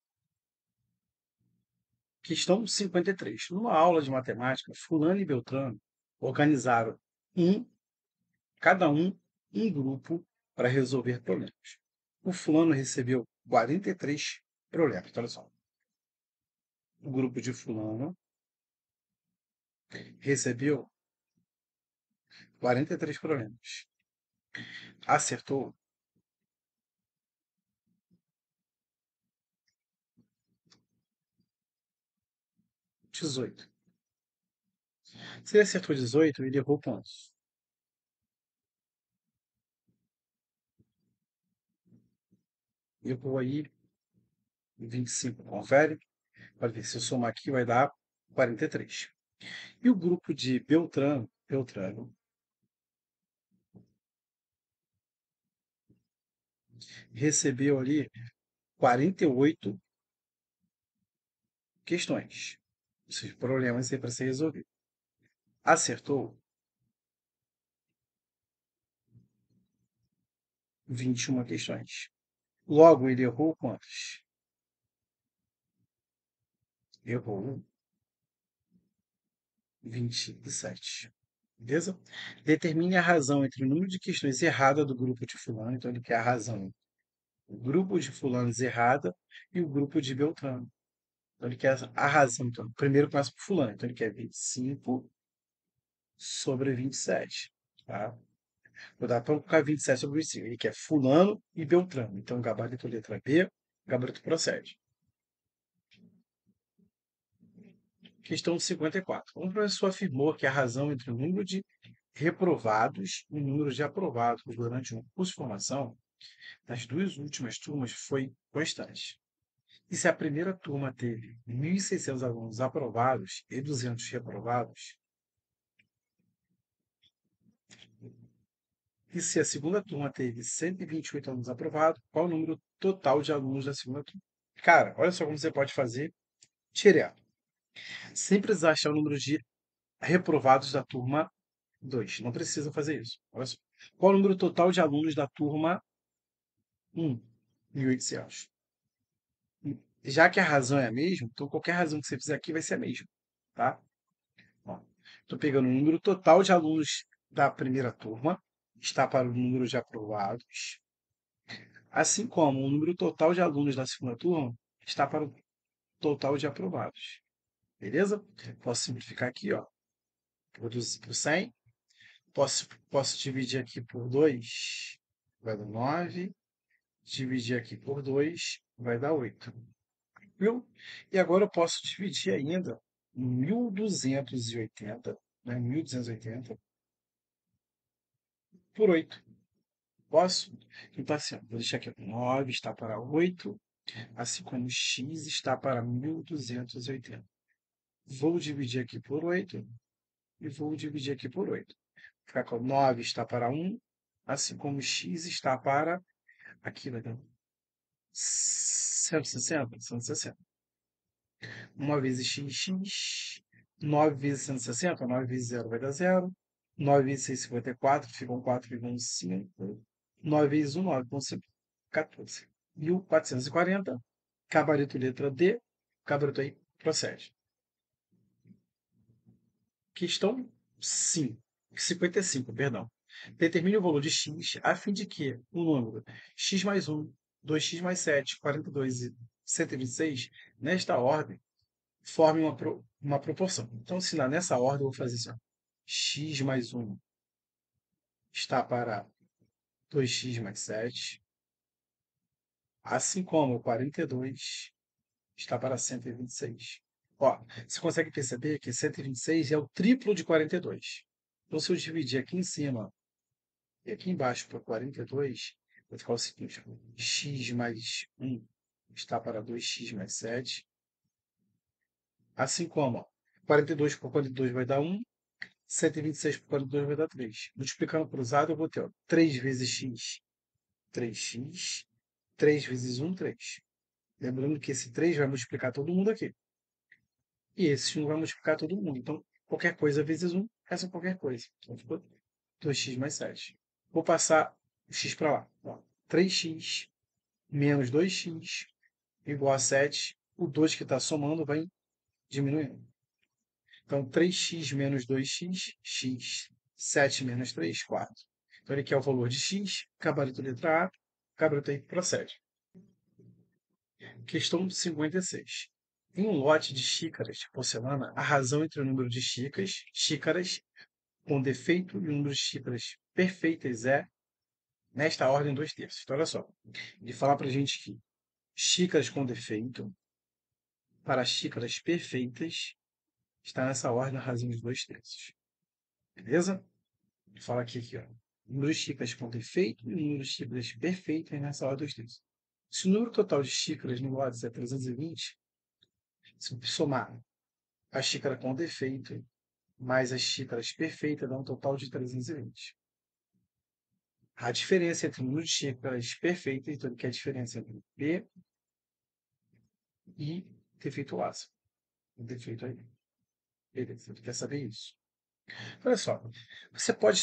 Questão 53. Numa aula de matemática, Fulano e Beltrano organizaram um, cada um, um grupo para resolver problemas. O Fulano recebeu 43 problemas. Então, olha só. O grupo de Fulano recebeu 43 problemas. Acertou 18. Se ele acertou 18, ele errou eu Errou aí 25. Confere. Para ver se eu somar aqui, vai dar 43. E o grupo de Beltrano, Beltrano recebeu ali 48 questões seus problemas é aí para ser resolvido. Acertou? 21 questões. Logo, ele errou quantas? Errou 27. Beleza? Determine a razão entre o número de questões errada do grupo de fulano. Então, ele quer a razão. O grupo de fulanos errada e o grupo de Beltrano. Então ele quer a razão. Então, primeiro começa por fulano. Então ele quer 25 sobre 27. Tá? Vou dar para colocar 27 sobre 25. Ele quer fulano e Beltrano. Então gabarito letra B, gabarito procede. Questão 54. Um professor afirmou que a razão entre o número de reprovados e o número de aprovados durante um curso de formação nas duas últimas turmas foi constante. E se a primeira turma teve 1.600 alunos aprovados e 200 reprovados, e se a segunda turma teve 128 alunos aprovados, qual o número total de alunos da segunda turma? Cara, olha só como você pode fazer direto. Sem precisar achar o número de reprovados da turma 2. Não precisa fazer isso. Olha só. Qual o número total de alunos da turma 1? 1.800 já que a razão é a mesma, então qualquer razão que você fizer aqui vai ser a mesma, tá? Estou pegando o número total de alunos da primeira turma, está para o número de aprovados, assim como o número total de alunos da segunda turma está para o total de aprovados. Beleza? Posso simplificar aqui, ó. Por 100. Posso, posso dividir aqui por 2, vai dar 9. Dividir aqui por 2, vai dar 8. Tranquilo? E agora eu posso dividir ainda 1280, né? 1280 por 8. Posso? Então, assim, vou deixar aqui 9 está para 8, assim como x está para 1280. Vou dividir aqui por 8 e vou dividir aqui por 8. Ficar com 9 está para 1, assim como x está para, aqui vai dar 160, 160. 1 vezes x, x, 9 vezes 160, 9 vezes 0 vai dar 0. 9 vezes 6, 54, ficam 4, ficam 5. 9 vezes 1, 9, vão ser 14. 1440, cabarito letra D, cabarito aí procede. Questão 5, 55, perdão. Determine o valor de x a fim de que o número x mais 1 2x mais 7, 42 e 126, nesta ordem, forme uma, pro, uma proporção. Então, se lá nessa ordem eu vou fazer assim, ó, x mais 1 está para 2x mais 7, assim como 42 está para 126. Ó, você consegue perceber que 126 é o triplo de 42. Então, se eu dividir aqui em cima e aqui embaixo por 42, Vou ficar o seguinte: x mais 1 está para 2x mais 7. Assim como ó, 42 por 42 vai dar 1, 126 por 42 vai dar 3. Multiplicando cruzado, eu vou ter ó, 3 vezes x, 3x. 3 vezes 1, 3. Lembrando que esse 3 vai multiplicar todo mundo aqui. E esse 1 vai multiplicar todo mundo. Então, qualquer coisa vezes 1, essa é qualquer coisa. Então, ficou 2x mais 7. Vou passar o x para lá. 3x menos 2x igual a 7. O 2 que está somando vai diminuindo. Então, 3x menos 2x, x. 7 menos 3, 4. Então, ele quer o valor de x, gabarito letra A, gabarito aí procede. Questão 56. Em um lote de xícaras de porcelana, a razão entre o número de xícaras, xícaras com defeito e o número de xícaras perfeitas é nesta ordem dois terços. Então, olha só. Ele fala para a gente que xícaras com defeito para xícaras perfeitas está nessa ordem na razão de dois terços. Beleza? Ele fala aqui, aqui ó. Número de xícaras com defeito e número de xícaras perfeitas nessa ordem dos terços. Se o número total de xícaras no lote é 320, se somar a xícara com defeito mais as xícaras perfeitas, dá um total de 320 a diferença entre número de multiplas perfeito, então que é a diferença entre P e defeito asa. O defeito aí. Beleza, quer saber isso. Olha só, você pode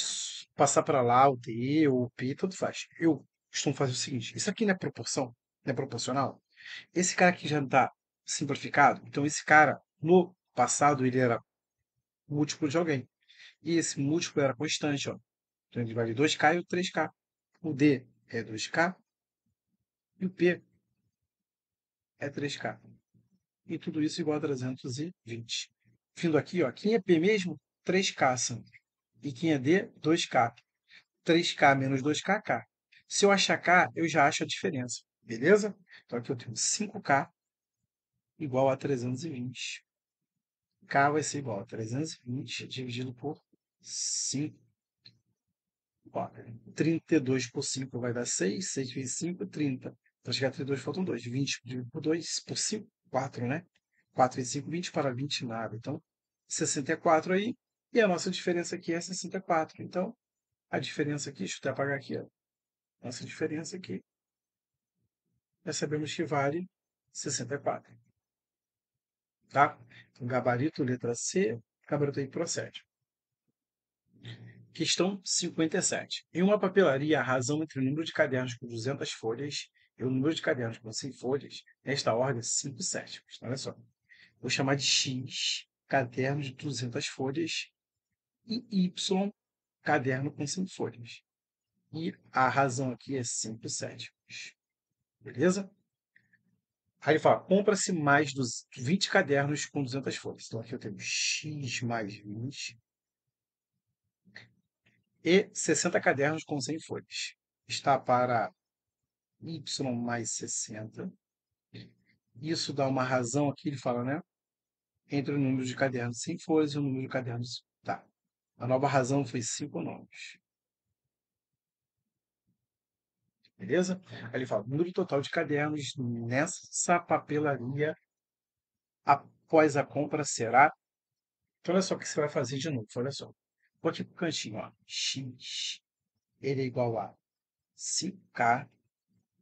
passar para lá o T ou o P, tudo faz. Eu costumo fazer o seguinte: isso aqui não é proporção, não é proporcional. Esse cara aqui já não está simplificado, então esse cara, no passado, ele era múltiplo de alguém. E esse múltiplo era constante, ó. Então ele vale 2K e o 3K. O D é 2K e o P é 3K. E tudo isso igual a 320. Vindo aqui, ó, quem é P mesmo? 3K Sam. E quem é D? 2K. 3K menos 2K, K. Se eu achar K, eu já acho a diferença. Beleza? Então aqui eu tenho 5K igual a 320. K vai ser igual a 320 dividido por 5. Ó, 32 por 5 vai dar 6, 6 vezes 5 30. Então, chegar a 32, faltam 2. 20 por 2, por 5, 4, né? 4 vezes 5, 20 para 20 nada. Então, 64 aí. E a nossa diferença aqui é 64. Então, a diferença aqui, deixa eu até apagar aqui, ó. Nossa diferença aqui. Já sabemos que vale 64. Tá? Então, gabarito, letra C, gabarito aí procede. Questão 57. Em uma papelaria, a razão entre o número de cadernos com 200 folhas e o número de cadernos com 100 folhas, esta ordem, 5 sétimos. Olha só. Vou chamar de X, caderno de 200 folhas, e Y, caderno com 100 folhas. E a razão aqui é 5 sétimos. Beleza? Aí ele fala, compra-se mais dos 20 cadernos com 200 folhas. Então aqui eu tenho X mais 20 e 60 cadernos com 100 folhas. Está para y mais 60. Isso dá uma razão aqui, ele fala, né? Entre o número de cadernos sem folhas e o número de cadernos. Tá. A nova razão foi 5 nomes. Beleza? Aí ele fala: número total de cadernos nessa papelaria após a compra será. Então, olha só o que você vai fazer de novo. Olha só. Vou aqui pro cantinho, ó. X, ele é igual a 5K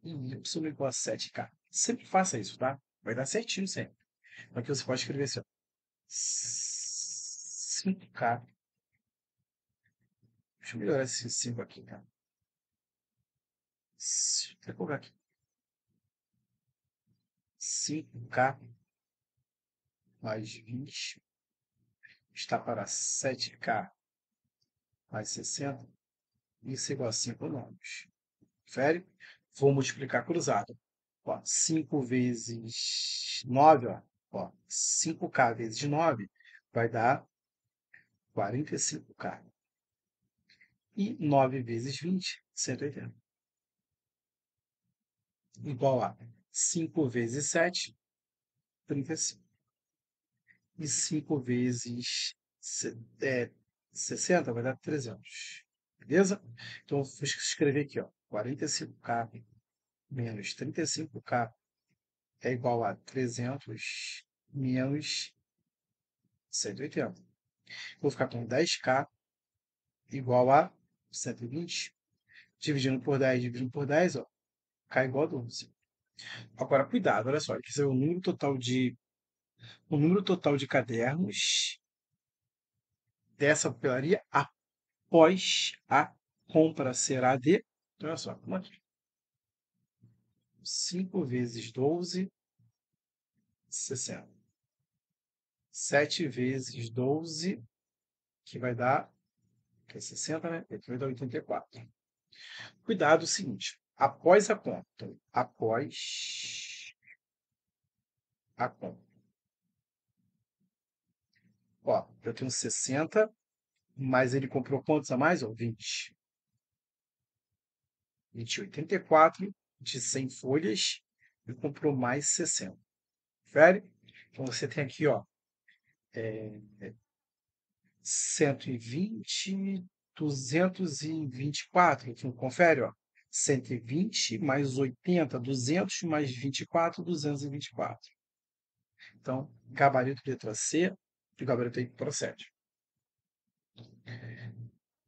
e Y é igual a 7K. Sempre faça isso, tá? Vai dar certinho sempre. Então aqui você pode escrever assim, ó. 5K. Deixa eu melhorar esse 5 aqui, tá? Deixa eu colocar aqui. 5K mais 20 está para 7K mais 60 isso é igual a 5 nomes. Confere? Vou multiplicar cruzado. 5 vezes 9, ó, ó, 5K vezes 9 vai dar 45K. E 9 vezes 20, 180. Igual a 5 vezes 7, 35. E 5 vezes é, 60 vai dar 300. Beleza? Então, vou escrever aqui, ó, 45K menos 35K é igual a 300 menos 180. Vou ficar com 10K igual a 120. Dividindo por 10, dividindo por 10, ó, K igual a 12. Agora, cuidado, olha só, esse é o número total de o número total de cadernos dessa papelaria após a compra será de. Então, olha só, como 5 vezes 12, 60. 7 vezes 12, que vai dar que é 60, né? Que vai dar 84. Cuidado o seguinte, após a conta. após a conta. Ó, eu tenho 60, mas ele comprou quantos a mais? Ó, 20. 20, 84 de 100 folhas e comprou mais 60. Confere? Então você tem aqui, ó, é, 120, é, 224. Então, confere, ó. 120 mais 80, 200 mais 24, 224. Então, gabarito letra C, WT procede.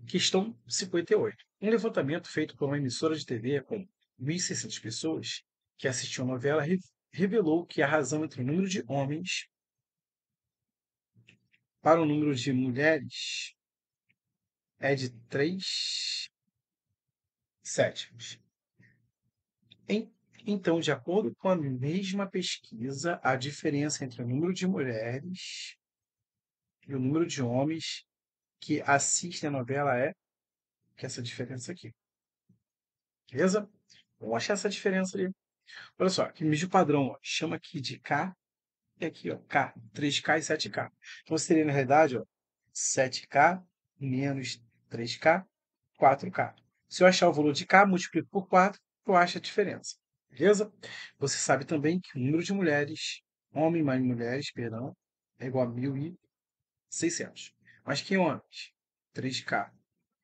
Questão 58. Um levantamento feito por uma emissora de TV com 1.600 pessoas que assistiam a novela revelou que a razão entre o número de homens para o número de mulheres é de 3 sétimos. Então, de acordo com a mesma pesquisa, a diferença entre o número de mulheres e o número de homens que assistem a novela é que essa diferença aqui. Beleza? Vamos achar essa diferença ali. Olha só, que medir padrão, ó, chama aqui de K e aqui, ó, K, 3K e 7K. Então seria, na realidade, ó, 7K menos 3K, 4K. Se eu achar o valor de K, multiplico por 4, eu acho a diferença. Beleza? Você sabe também que o número de mulheres, homem mais mulheres, perdão, é igual a 1000 600. Mas quem é homens? 3K.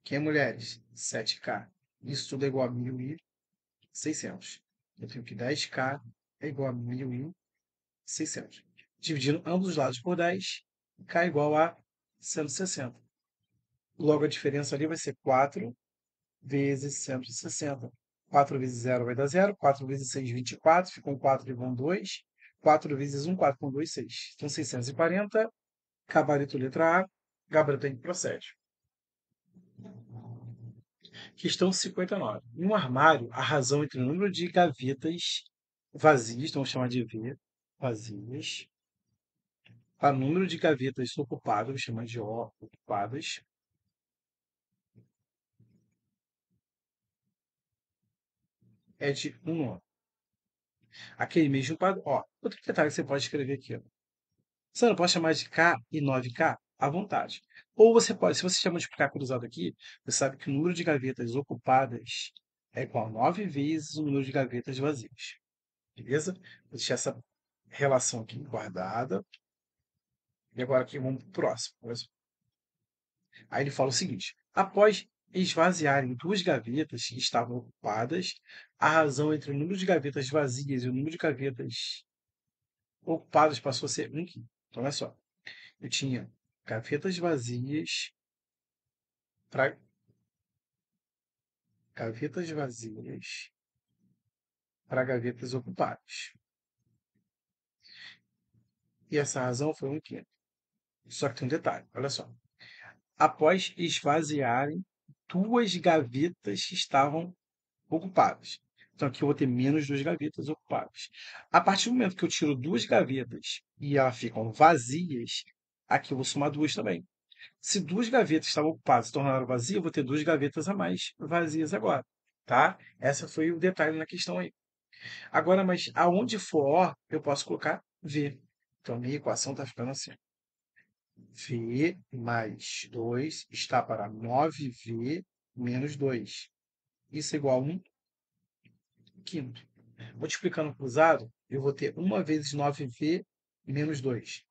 Quem é mulheres? 7K. Isso tudo é igual a 1.600. Eu tenho que 10K é igual a 1.600. Dividindo ambos os lados por 10, K é igual a 160. Logo, a diferença ali vai ser 4 vezes 160. 4 vezes 0 vai dar 0. 4 vezes 6, 24. Ficam 4 e vão 2. 4 vezes 1, 4 com 2, 6. Então, 640 Gabarito letra A, gabarito em procede. Questão 59. Em um armário, a razão entre o número de gavetas vazias, então vamos chamar de V, vazias, para o número de gavetas ocupadas, vamos chamar de O, ocupadas, é de 1 um ano. Aquele mesmo padrão. Ó, outro detalhe que você pode escrever aqui. Ó. Você não pode chamar de K e 9K à vontade. Ou você pode, se você chama de K cruzado aqui, você sabe que o número de gavetas ocupadas é igual a 9 vezes o número de gavetas vazias. Beleza? Vou deixar essa relação aqui guardada. E agora aqui vamos para o próximo. Aí ele fala o seguinte: após esvaziarem duas gavetas que estavam ocupadas, a razão entre o número de gavetas vazias e o número de gavetas ocupadas passou a ser um quinto. Então, olha só. Eu tinha gavetas vazias para gavetas vazias para gavetas ocupadas. E essa razão foi um quinto. Só que tem um detalhe, olha só. Após esvaziarem duas gavetas que estavam ocupadas. Então aqui eu vou ter menos duas gavetas ocupadas. A partir do momento que eu tiro duas gavetas e elas ficam vazias, aqui eu vou somar duas também. Se duas gavetas estavam ocupadas e tornaram vazias, eu vou ter duas gavetas a mais vazias agora. Tá? Essa foi o detalhe na questão aí. Agora, mas aonde for O, eu posso colocar V. Então, minha equação está ficando assim. V mais 2 está para 9V menos 2. Isso é igual a 1 quinto. Multiplicando é, cruzado, eu vou ter 1 vezes 9v menos 2.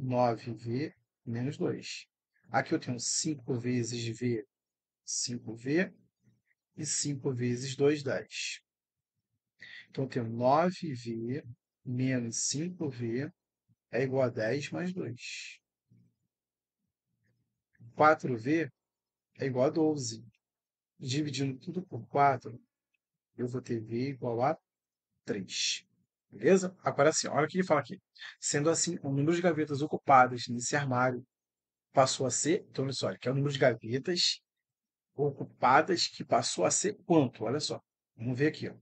9v menos 2. Aqui eu tenho 5 vezes v, 5v, e 5 vezes 2, 10. Então, eu tenho 9v menos 5v é igual a 10 mais 2. 4v é igual a 12. Dividindo tudo por 4, eu vou ter V igual a 3. Beleza? Agora sim, olha o que ele fala aqui. Sendo assim, o número de gavetas ocupadas nesse armário passou a ser, então olha só, que é o número de gavetas ocupadas que passou a ser quanto? Olha só, vamos ver aqui. Ó.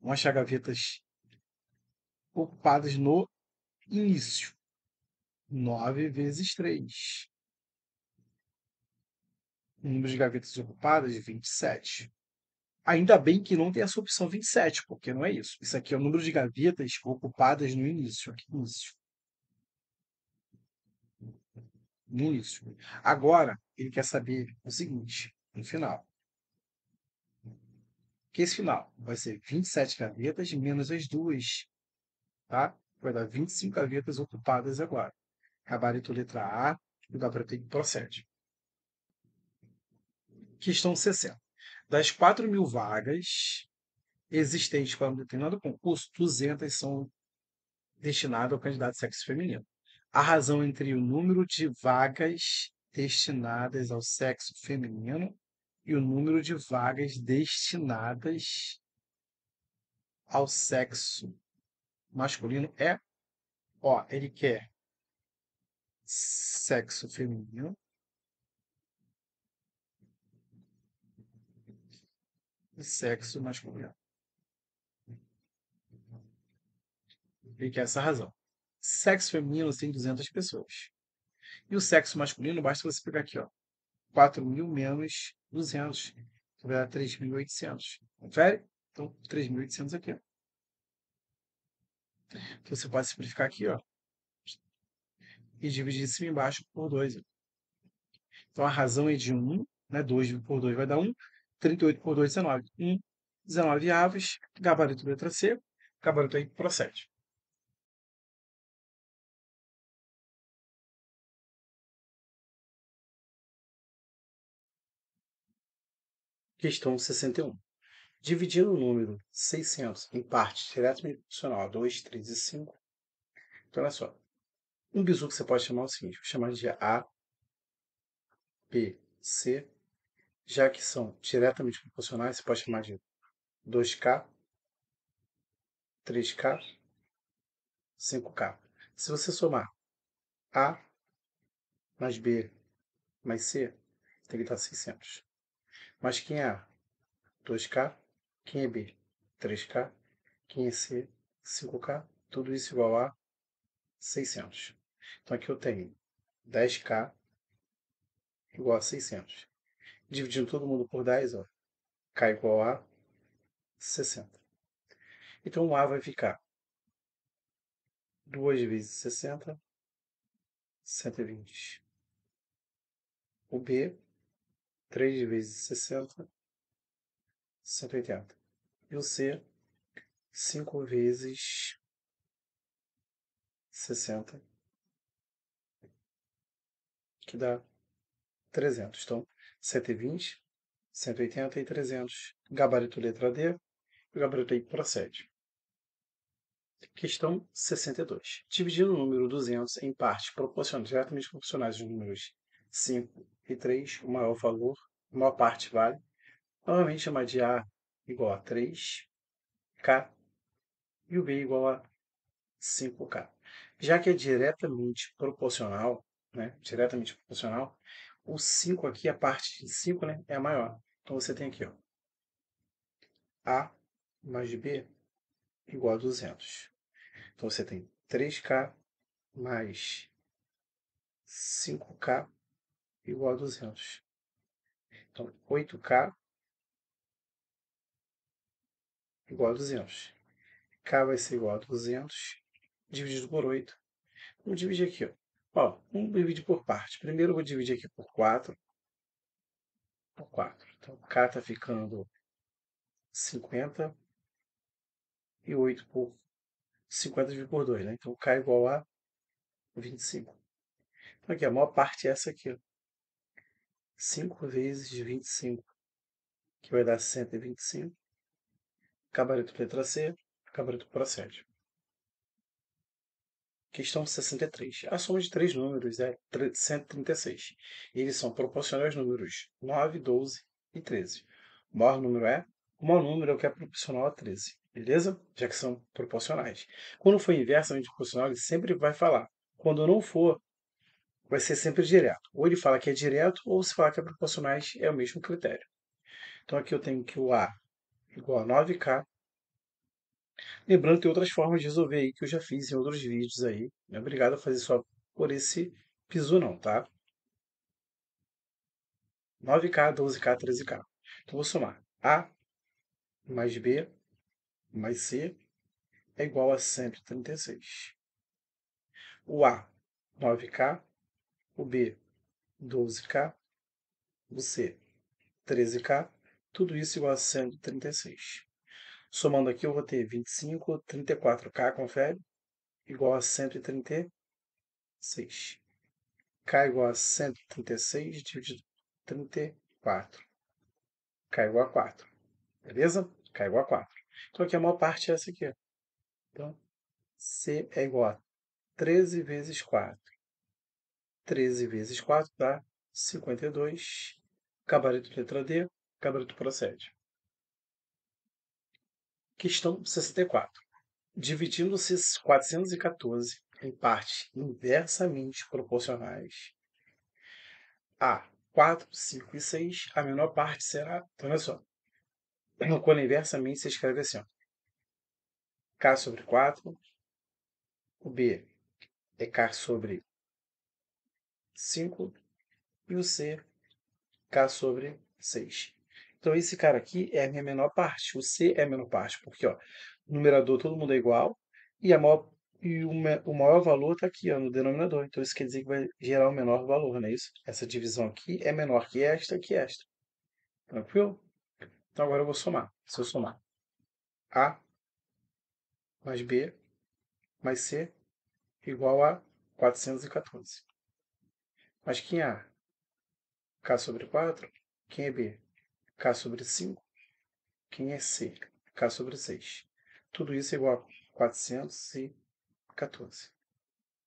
Vamos achar gavetas ocupadas no início. 9 vezes 3. O número de gavetas ocupadas, 27. Ainda bem que não tem essa opção 27, porque não é isso. Isso aqui é o número de gavetas ocupadas no início, aqui no início. No início. Agora, ele quer saber o seguinte, no final. Que esse final vai ser 27 gavetas menos as duas, tá? Vai dar 25 gavetas ocupadas agora. Gabarito letra A, o gabarito procede. Questão 60 das 4 mil vagas existentes para um determinado concurso, 200 são destinadas ao candidato de sexo feminino. A razão entre o número de vagas destinadas ao sexo feminino e o número de vagas destinadas ao sexo masculino é, ó, ele quer sexo feminino de sexo masculino. Fique essa razão. Sexo feminino tem assim, 200 pessoas. E o sexo masculino, basta você pegar aqui, ó, 4.000 menos 200, que vai dar 3.800. Confere? Então, 3.800 aqui. Ó. Então, você pode simplificar aqui, ó, e dividir em cima e embaixo por 2. Então, a razão é de 1, né? 2 por 2 vai dar 1, 38 por 2, 19. Em 19 avos, gabarito letra C, gabarito aí procede. Questão 61. Dividindo o número 600 em partes diretamente proporcional a 2, 3 e 5. Então, olha só. Um bizu que você pode chamar é o seguinte: vou chamar de A, B, C, já que são diretamente proporcionais, você pode chamar de 2K, 3K, 5K. Se você somar A mais B mais C, tem que dar 600. Mas quem é A? 2K. Quem é B? 3K. Quem é C? 5K. Tudo isso igual a 600. Então aqui eu tenho 10K igual a 600. Dividindo todo mundo por 10, ó, K igual a 60. Então o A vai ficar 2 vezes 60, 120. O B, 3 vezes 60, 180. E o C, 5 vezes 60, que dá 300. Então, 120, 180 e 300, gabarito letra D O gabarito aí procede. Questão 62. Dividindo o número 200 em partes proporcionais, diretamente proporcionais aos números 5 e 3, o maior valor, a maior parte vale. Novamente, chamar de A igual a 3K e o B igual a 5K. Já que é diretamente proporcional, né, diretamente proporcional, o 5 aqui, a parte de 5, né, é a maior. Então você tem aqui, ó, A mais B igual a 200. Então você tem 3K mais 5K igual a 200. Então 8K igual a 200. K vai ser igual a 200 dividido por 8. Vamos dividir aqui, ó. Ó, vamos dividir por parte. Primeiro eu vou dividir aqui por 4. Por 4. Então, K está ficando 50 e 8 por 50 dividido por 2, né? Então, K é igual a 25. Então, aqui, a maior parte é essa aqui. 5 vezes 25, que vai dar 125. Gabarito letra C, gabarito procede. Questão 63. A soma de três números é 136. Eles são proporcionais aos números 9, 12 e 13. O maior número é o maior número é o que é proporcional a 13. Beleza? Já que são proporcionais. Quando for inversamente proporcional, ele sempre vai falar. Quando não for, vai ser sempre direto. Ou ele fala que é direto, ou se falar que é proporcionais, é o mesmo critério. Então aqui eu tenho que o A igual a 9K Lembrando que tem outras formas de resolver aí que eu já fiz em outros vídeos aí. Não é obrigado a fazer só por esse piso não, tá? 9K, 12K, 13K. Então vou somar A mais B mais C é igual a 136. O A, 9K. O B, 12K. O C, 13K. Tudo isso igual a 136. Somando aqui, eu vou ter 25, 34K, confere, igual a 136. K igual a 136 dividido por 34. K igual a 4. Beleza? K igual a 4. Então aqui a maior parte é essa aqui. Então, C é igual a 13 vezes 4. 13 vezes 4 dá 52. Gabarito letra D, gabarito procede. Questão 64. Dividindo-se 414 em partes inversamente proporcionais a 4, 5 e 6, a menor parte será. Então, olha só. Quando inversamente você escreve assim: ó. K sobre 4, o B é K sobre 5 e o C K sobre 6. Então, esse cara aqui é a minha menor parte. O C é a menor parte, porque ó, numerador todo mundo é igual e, a maior, e o, o maior valor está aqui ó, no denominador. Então, isso quer dizer que vai gerar o menor valor, não é isso? Essa divisão aqui é menor que esta que esta. Tranquilo? Então, agora eu vou somar. Se eu somar A mais B mais C igual a 414. Mas quem é A? K sobre 4. Quem é B? K sobre 5. Quem é C? K sobre 6. Tudo isso é igual a 414.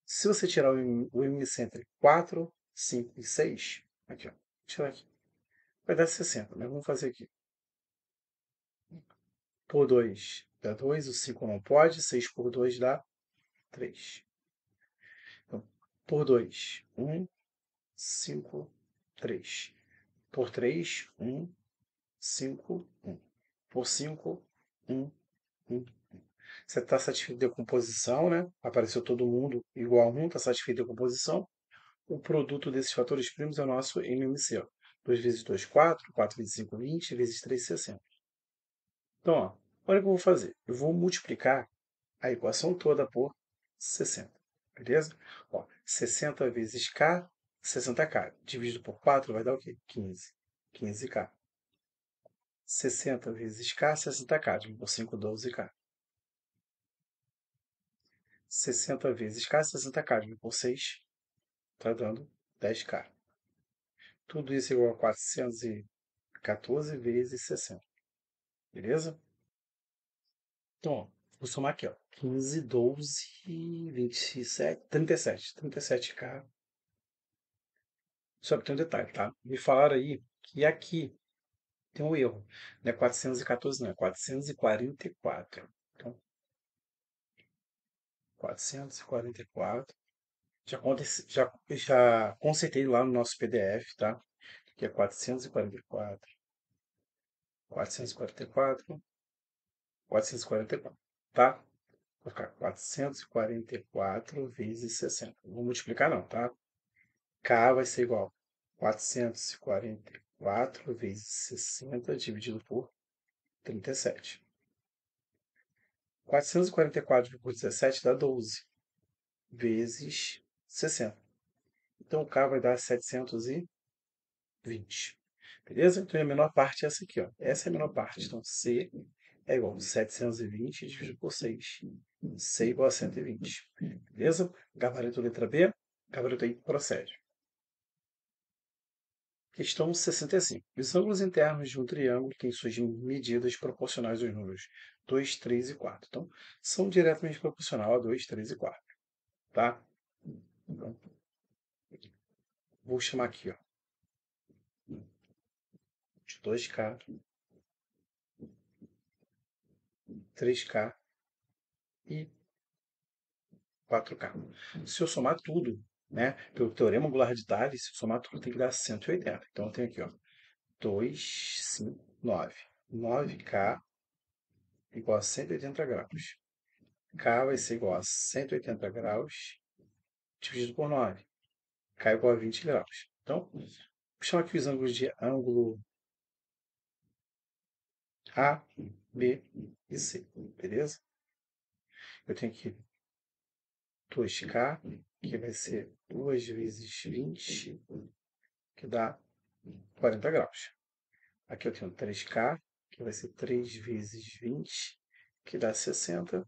Se você tirar o índice entre 4, 5 e 6, aqui, ó, tirar aqui, vai dar 60, mas Vamos fazer aqui. Por 2 dá 2, o 5 não pode, 6 por 2 dá 3. Então, por 2, 1, 5, 3. Por 3, 1, 5, 1. Por 5, 1, 1, 1. Você está satisfeito da composição, né? Apareceu todo mundo igual a 1, está satisfeito da composição. O produto desses fatores primos é o nosso MMC. Ó. 2 vezes 2, 4. 4 vezes 5, 20. Vezes 3, 60. Então, ó, olha o que eu vou fazer. Eu vou multiplicar a equação toda por 60. Beleza? Ó, 60 vezes K, 60K. Dividido por 4 vai dar o quê? 15. 15K. 60 vezes K, 60K, dividido tipo, por 5, 12K. 60 vezes K, 60K, dividido tipo, por 6, está dando 10K. Tudo isso é igual a 414 vezes 60. Beleza? Então, ó, vou somar aqui, ó. 15, 12, 27, 37. 37K. Só que tem um detalhe, tá? Me falaram aí que aqui tem um erro. Né, não é 414, não, é 444. Então, 444. Já, já, já consertei lá no nosso PDF, tá? Que é 444. 444. 444, tá? Vou ficar 444 vezes 60. Não vou multiplicar não, tá? K vai ser igual a 444 4 vezes 60 dividido por 37. 444 por 17 dá 12 vezes 60. Então o K vai dar 720. Beleza? Então é a menor parte é essa aqui. Ó. Essa é a menor parte. Então C é igual a 720 dividido por 6. C é igual a 120. Beleza? Gabarito letra B. Gabarito aí procede. Questão 65. Os ângulos internos de um triângulo têm suas medidas proporcionais aos números 2, 3 e 4. Então, são diretamente proporcional a 2, 3 e 4. Tá? Então, vou chamar aqui, ó, de 2K, 3K e 4K. Se eu somar tudo, né? Pelo é teorema angular de Thales, o somatório tem que dar 180. Então eu tenho aqui, ó, 2, 5, 9. 9K igual a 180 graus. K vai ser igual a 180 graus dividido por 9. K é igual a 20 graus. Então, vou chamar aqui os ângulos de ângulo A, B e C, beleza? Eu tenho aqui 2K que vai ser 2 vezes 20, que dá 40 graus. Aqui eu tenho 3K, que vai ser 3 vezes 20, que dá 60.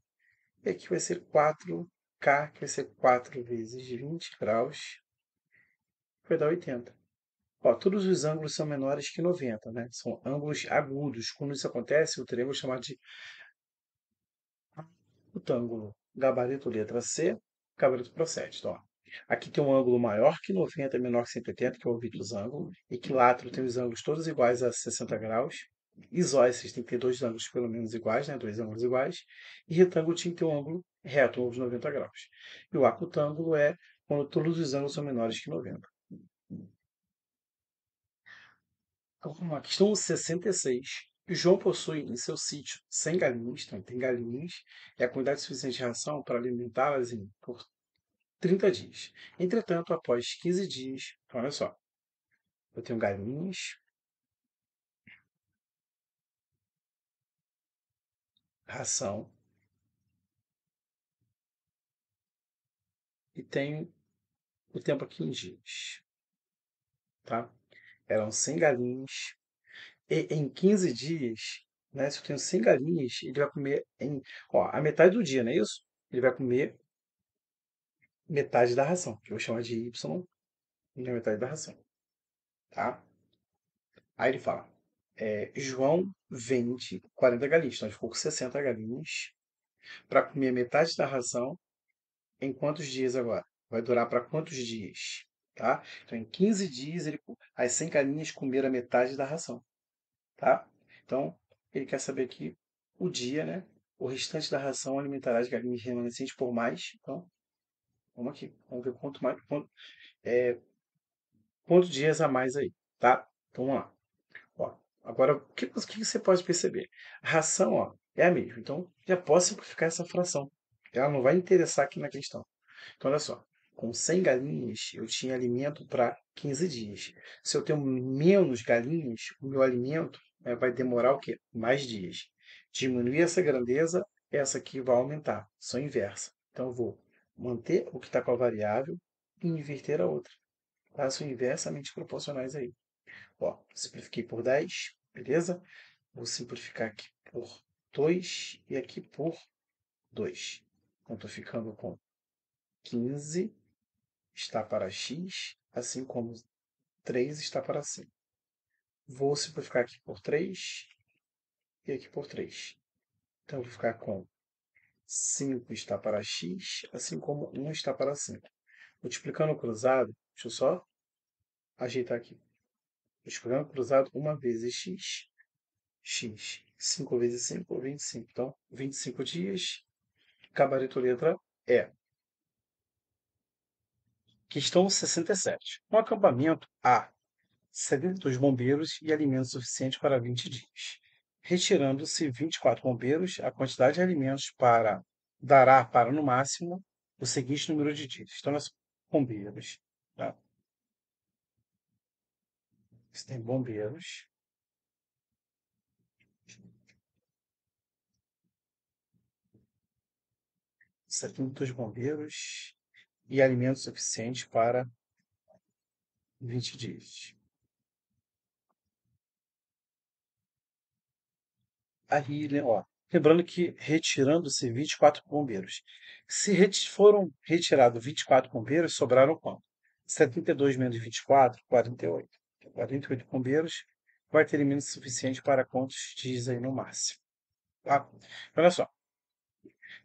E aqui vai ser 4K, que vai ser 4 vezes 20 graus, que vai dar 80. Ó, todos os ângulos são menores que 90, né? São ângulos agudos. Quando isso acontece, o triângulo é chamado de retângulo. Gabarito letra C, Cavaleiros Pro 7. Então, aqui tem um ângulo maior que 90, menor que 180, que é o vídeo dos ângulos. Equilátero tem os ângulos todos iguais a 60 graus. Isósceles tem que ter dois ângulos pelo menos iguais, né? dois ângulos iguais. E retângulo tinha que ter um ângulo reto, ou de 90 graus. E o acutângulo é quando todos os ângulos são menores que 90. Então, vamos lá. Questão 66 João possui em seu sítio 100 galinhas, então tem galinhas, e é a quantidade suficiente de ração para alimentá-las por 30 dias. Entretanto, após 15 dias, então olha só, eu tenho galinhas, ração, e tenho o tempo aqui em dias. Tá? Eram 100 galinhas, e- em 15 dias, né, se eu tenho 100 galinhas, ele vai comer em, ó, a metade do dia, não é isso? Ele vai comer metade da ração, que eu vou chamar de Y, na né, metade da ração, tá? Aí ele fala, é, João vende 40 galinhas, então ele ficou com 60 galinhas para comer metade da ração em quantos dias agora? Vai durar para quantos dias? Tá? Então, em 15 dias, ele, as 100 galinhas comeram a metade da ração tá? Então, ele quer saber que o dia, né? O restante da ração alimentará as galinhas remanescentes por mais. Então, vamos aqui. Vamos ver quanto mais. Quanto, é, dias a mais aí, tá? Então, vamos lá. Ó, agora, o que, o que você pode perceber? A ração, ó, é a mesma. Então, já posso simplificar essa fração. Ela não vai interessar aqui na questão. Então, olha só. Com 100 galinhas, eu tinha alimento para 15 dias. Se eu tenho menos galinhas, o meu alimento é, vai demorar o quê? Mais dias. Diminuir essa grandeza, essa aqui vai aumentar, são inversa. Então, eu vou manter o que está com a variável e inverter a outra. Tá? São inversamente proporcionais aí. Ó, simplifiquei por 10, beleza? Vou simplificar aqui por 2 e aqui por 2. Então, estou ficando com 15 está para x, assim como 3 está para 5. Vou simplificar aqui por 3 e aqui por 3. Então, eu vou ficar com 5 está para x, assim como 1 está para 5. Multiplicando o cruzado, deixa eu só ajeitar aqui. Multiplicando o cruzado, 1 vezes x, x. 5 vezes 5, 25. Então, 25 dias. Cabarito letra E. Questão 67. No acampamento A, 72 bombeiros e alimento suficiente para 20 dias. Retirando-se 24 bombeiros, a quantidade de alimentos para dará para, no máximo, o seguinte número de dias. Então, nós bombeiros. Tá? Você tem bombeiros. dos bombeiros e alimento suficiente para 20 dias. aí, né, ó, lembrando que retirando-se 24 bombeiros. Se foram retirados 24 bombeiros, sobraram quanto? 72 menos 24, 48. 48 bombeiros vai ter menos suficiente para quantos dias aí no máximo. Tá? Olha só.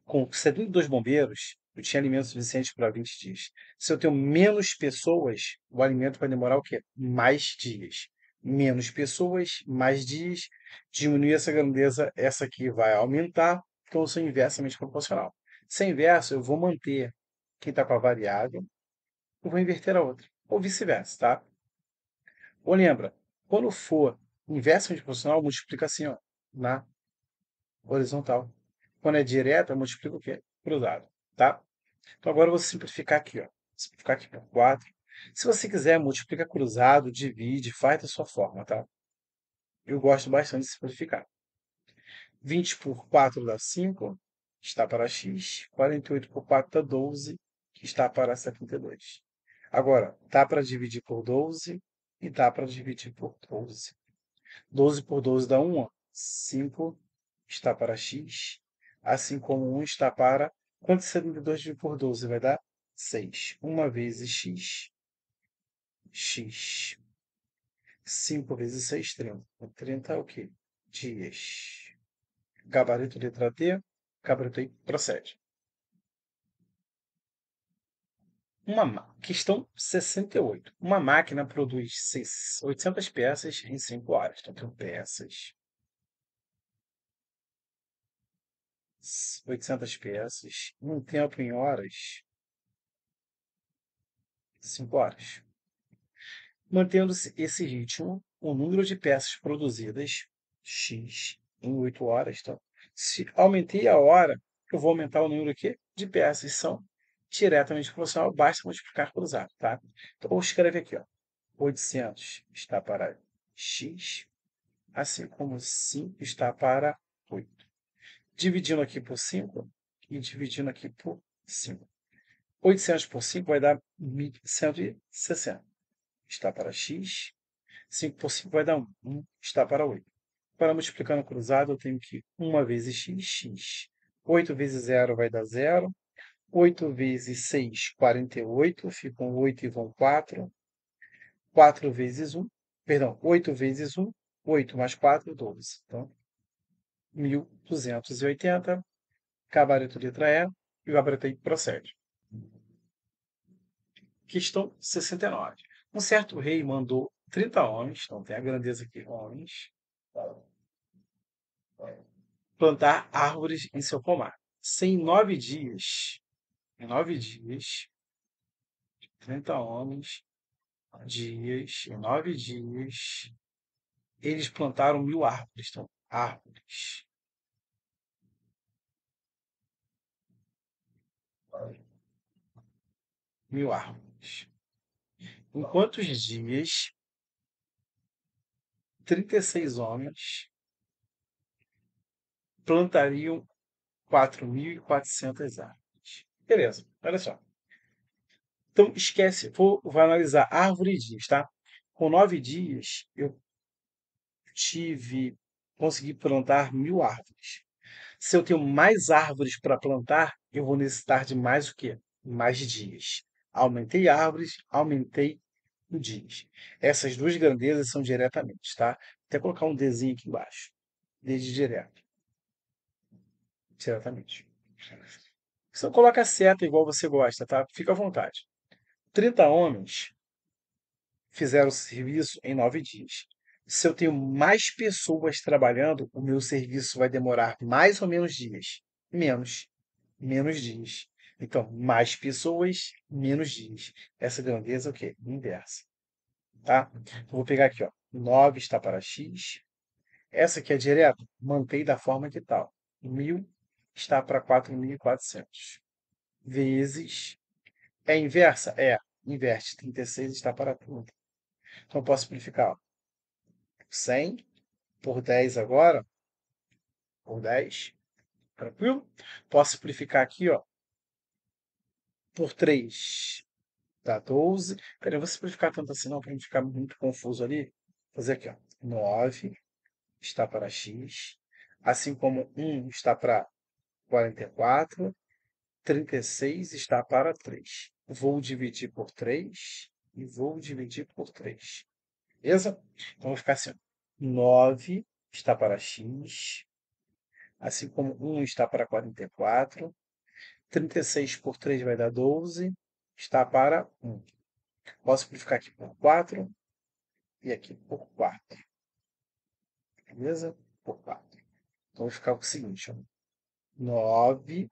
Com 72 bombeiros, eu tinha alimento suficiente para 20 dias. Se eu tenho menos pessoas, o alimento vai demorar o quê? Mais dias menos pessoas, mais dias, diminuir essa grandeza, essa aqui vai aumentar, então eu sou inversamente proporcional. Se é inverso, eu vou manter quem está com a variável e vou inverter a outra, ou vice-versa, tá? Ou lembra, quando for inversamente proporcional, multiplica assim, ó, na horizontal. Quando é direta, multiplica o quê? Cruzado, tá? Então agora eu vou simplificar aqui, ó. Simplificar aqui por 4 se você quiser, multiplica cruzado, divide, faz da sua forma, tá? Eu gosto bastante de simplificar. 20 por 4 dá 5, que está para x. 48 por 4 dá 12, que está para 72. Agora, dá para dividir por 12 e dá para dividir por 12. 12 por 12 dá 1, 5 está para x, assim como 1 está para... Quanto 72 dividido por 12 vai dar? 6. 1 vezes x x. 5 vezes 6, 30. 30 é o quê? Dias. Gabarito letra D. Gabarito I procede. Uma, questão 68. Uma máquina produz 800 peças em 5 horas. Então, tem peças. 800 peças. Um tempo em horas. 5 horas. Mantendo-se esse ritmo, o número de peças produzidas, x, em 8 horas, Então, se aumentei a hora, eu vou aumentar o número aqui de peças, são diretamente proporcional, basta multiplicar cruzado, tá? Então, vou escrever aqui, ó, 800 está para x, assim como 5 está para 8. Dividindo aqui por 5 e dividindo aqui por 5. 800 por 5 vai dar 1.160 está para x. 5 por 5 vai dar 1. 1 está para 8. Para multiplicar no cruzado, eu tenho que 1 vezes x, x. 8 vezes 0 vai dar 0. 8 vezes 6, 48. Ficam 8 e vão 4. 4 vezes 1. Perdão, 8 vezes 1. 8 mais 4, 12. Então, 1280. Gabarito letra E. E o gabarito aí procede. Questão 69. Um certo rei mandou 30 homens, então tem a grandeza aqui, homens, plantar árvores em seu pomar. Sem nove dias, em nove dias, 30 homens, dias, em nove dias, eles plantaram mil árvores. Então, árvores. Mil árvores. Em quantos dias 36 homens plantariam 4.400 árvores? Beleza, olha só. Então, esquece, vou, vou analisar árvore e dias, tá? Com nove dias, eu tive, consegui plantar mil árvores. Se eu tenho mais árvores para plantar, eu vou necessitar de mais o quê? Mais dias. Aumentei árvores, aumentei pudins. Essas duas grandezas são diretamente, tá? Vou até colocar um desenho aqui embaixo. Desde direto. Diretamente. Você coloca a seta igual você gosta, tá? Fica à vontade. 30 homens fizeram o serviço em nove dias. Se eu tenho mais pessoas trabalhando, o meu serviço vai demorar mais ou menos dias. Menos. Menos dias. Então, mais pessoas, menos dias. Essa grandeza é o quê? Inversa. Tá? Eu vou pegar aqui, ó. 9 está para x. Essa aqui é direta, mantém da forma que tal. Tá, 1.000 está para 4.400. Vezes. É inversa? É. Inverte. 36 está para 30. Então, eu posso simplificar. Ó. 100 por 10 agora. Por 10. Tranquilo? Posso simplificar aqui, ó por 3 dá 12. Peraí, eu vou simplificar tanto assim não para não ficar muito confuso ali. Vou fazer aqui, ó. 9 está para x, assim como 1 está para 44, 36 está para 3. Vou dividir por 3 e vou dividir por 3. Beleza? Então vai ficar assim: 9 está para x, assim como 1 está para 44, 36 por 3 vai dar 12, está para 1. Posso simplificar aqui por 4 e aqui por 4. Beleza? Por 4. Então, vou ficar com o seguinte, ó. 9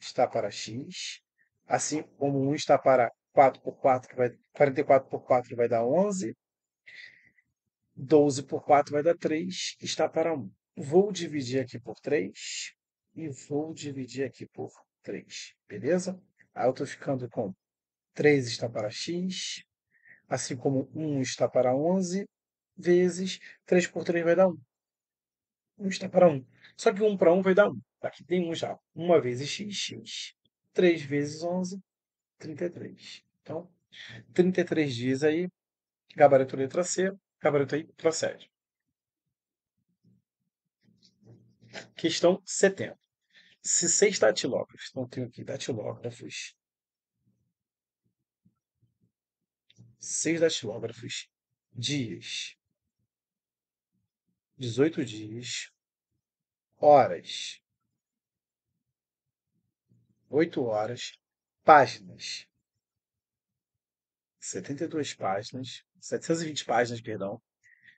está para x, assim como 1 está para 4 por 4, que vai, 44 por 4 vai dar 11, 12 por 4 vai dar 3, está para 1. Vou dividir aqui por 3 e vou dividir aqui por 3, beleza? Aí eu estou ficando com 3 está para x, assim como 1 está para 11, vezes 3 por 3 vai dar 1. 1 está para 1. Só que 1 para 1 vai dar 1. Tá aqui tem 1 já. 1 vezes x, x. 3 vezes 11, 33. Então, 33 dias aí, gabarito letra C, gabarito aí procede. Questão 70 se seis datilógrafos, então tenho aqui datilógrafos, seis datilógrafos, dias, 18 dias, horas, 8 horas, páginas, 72 páginas, 720 páginas, perdão,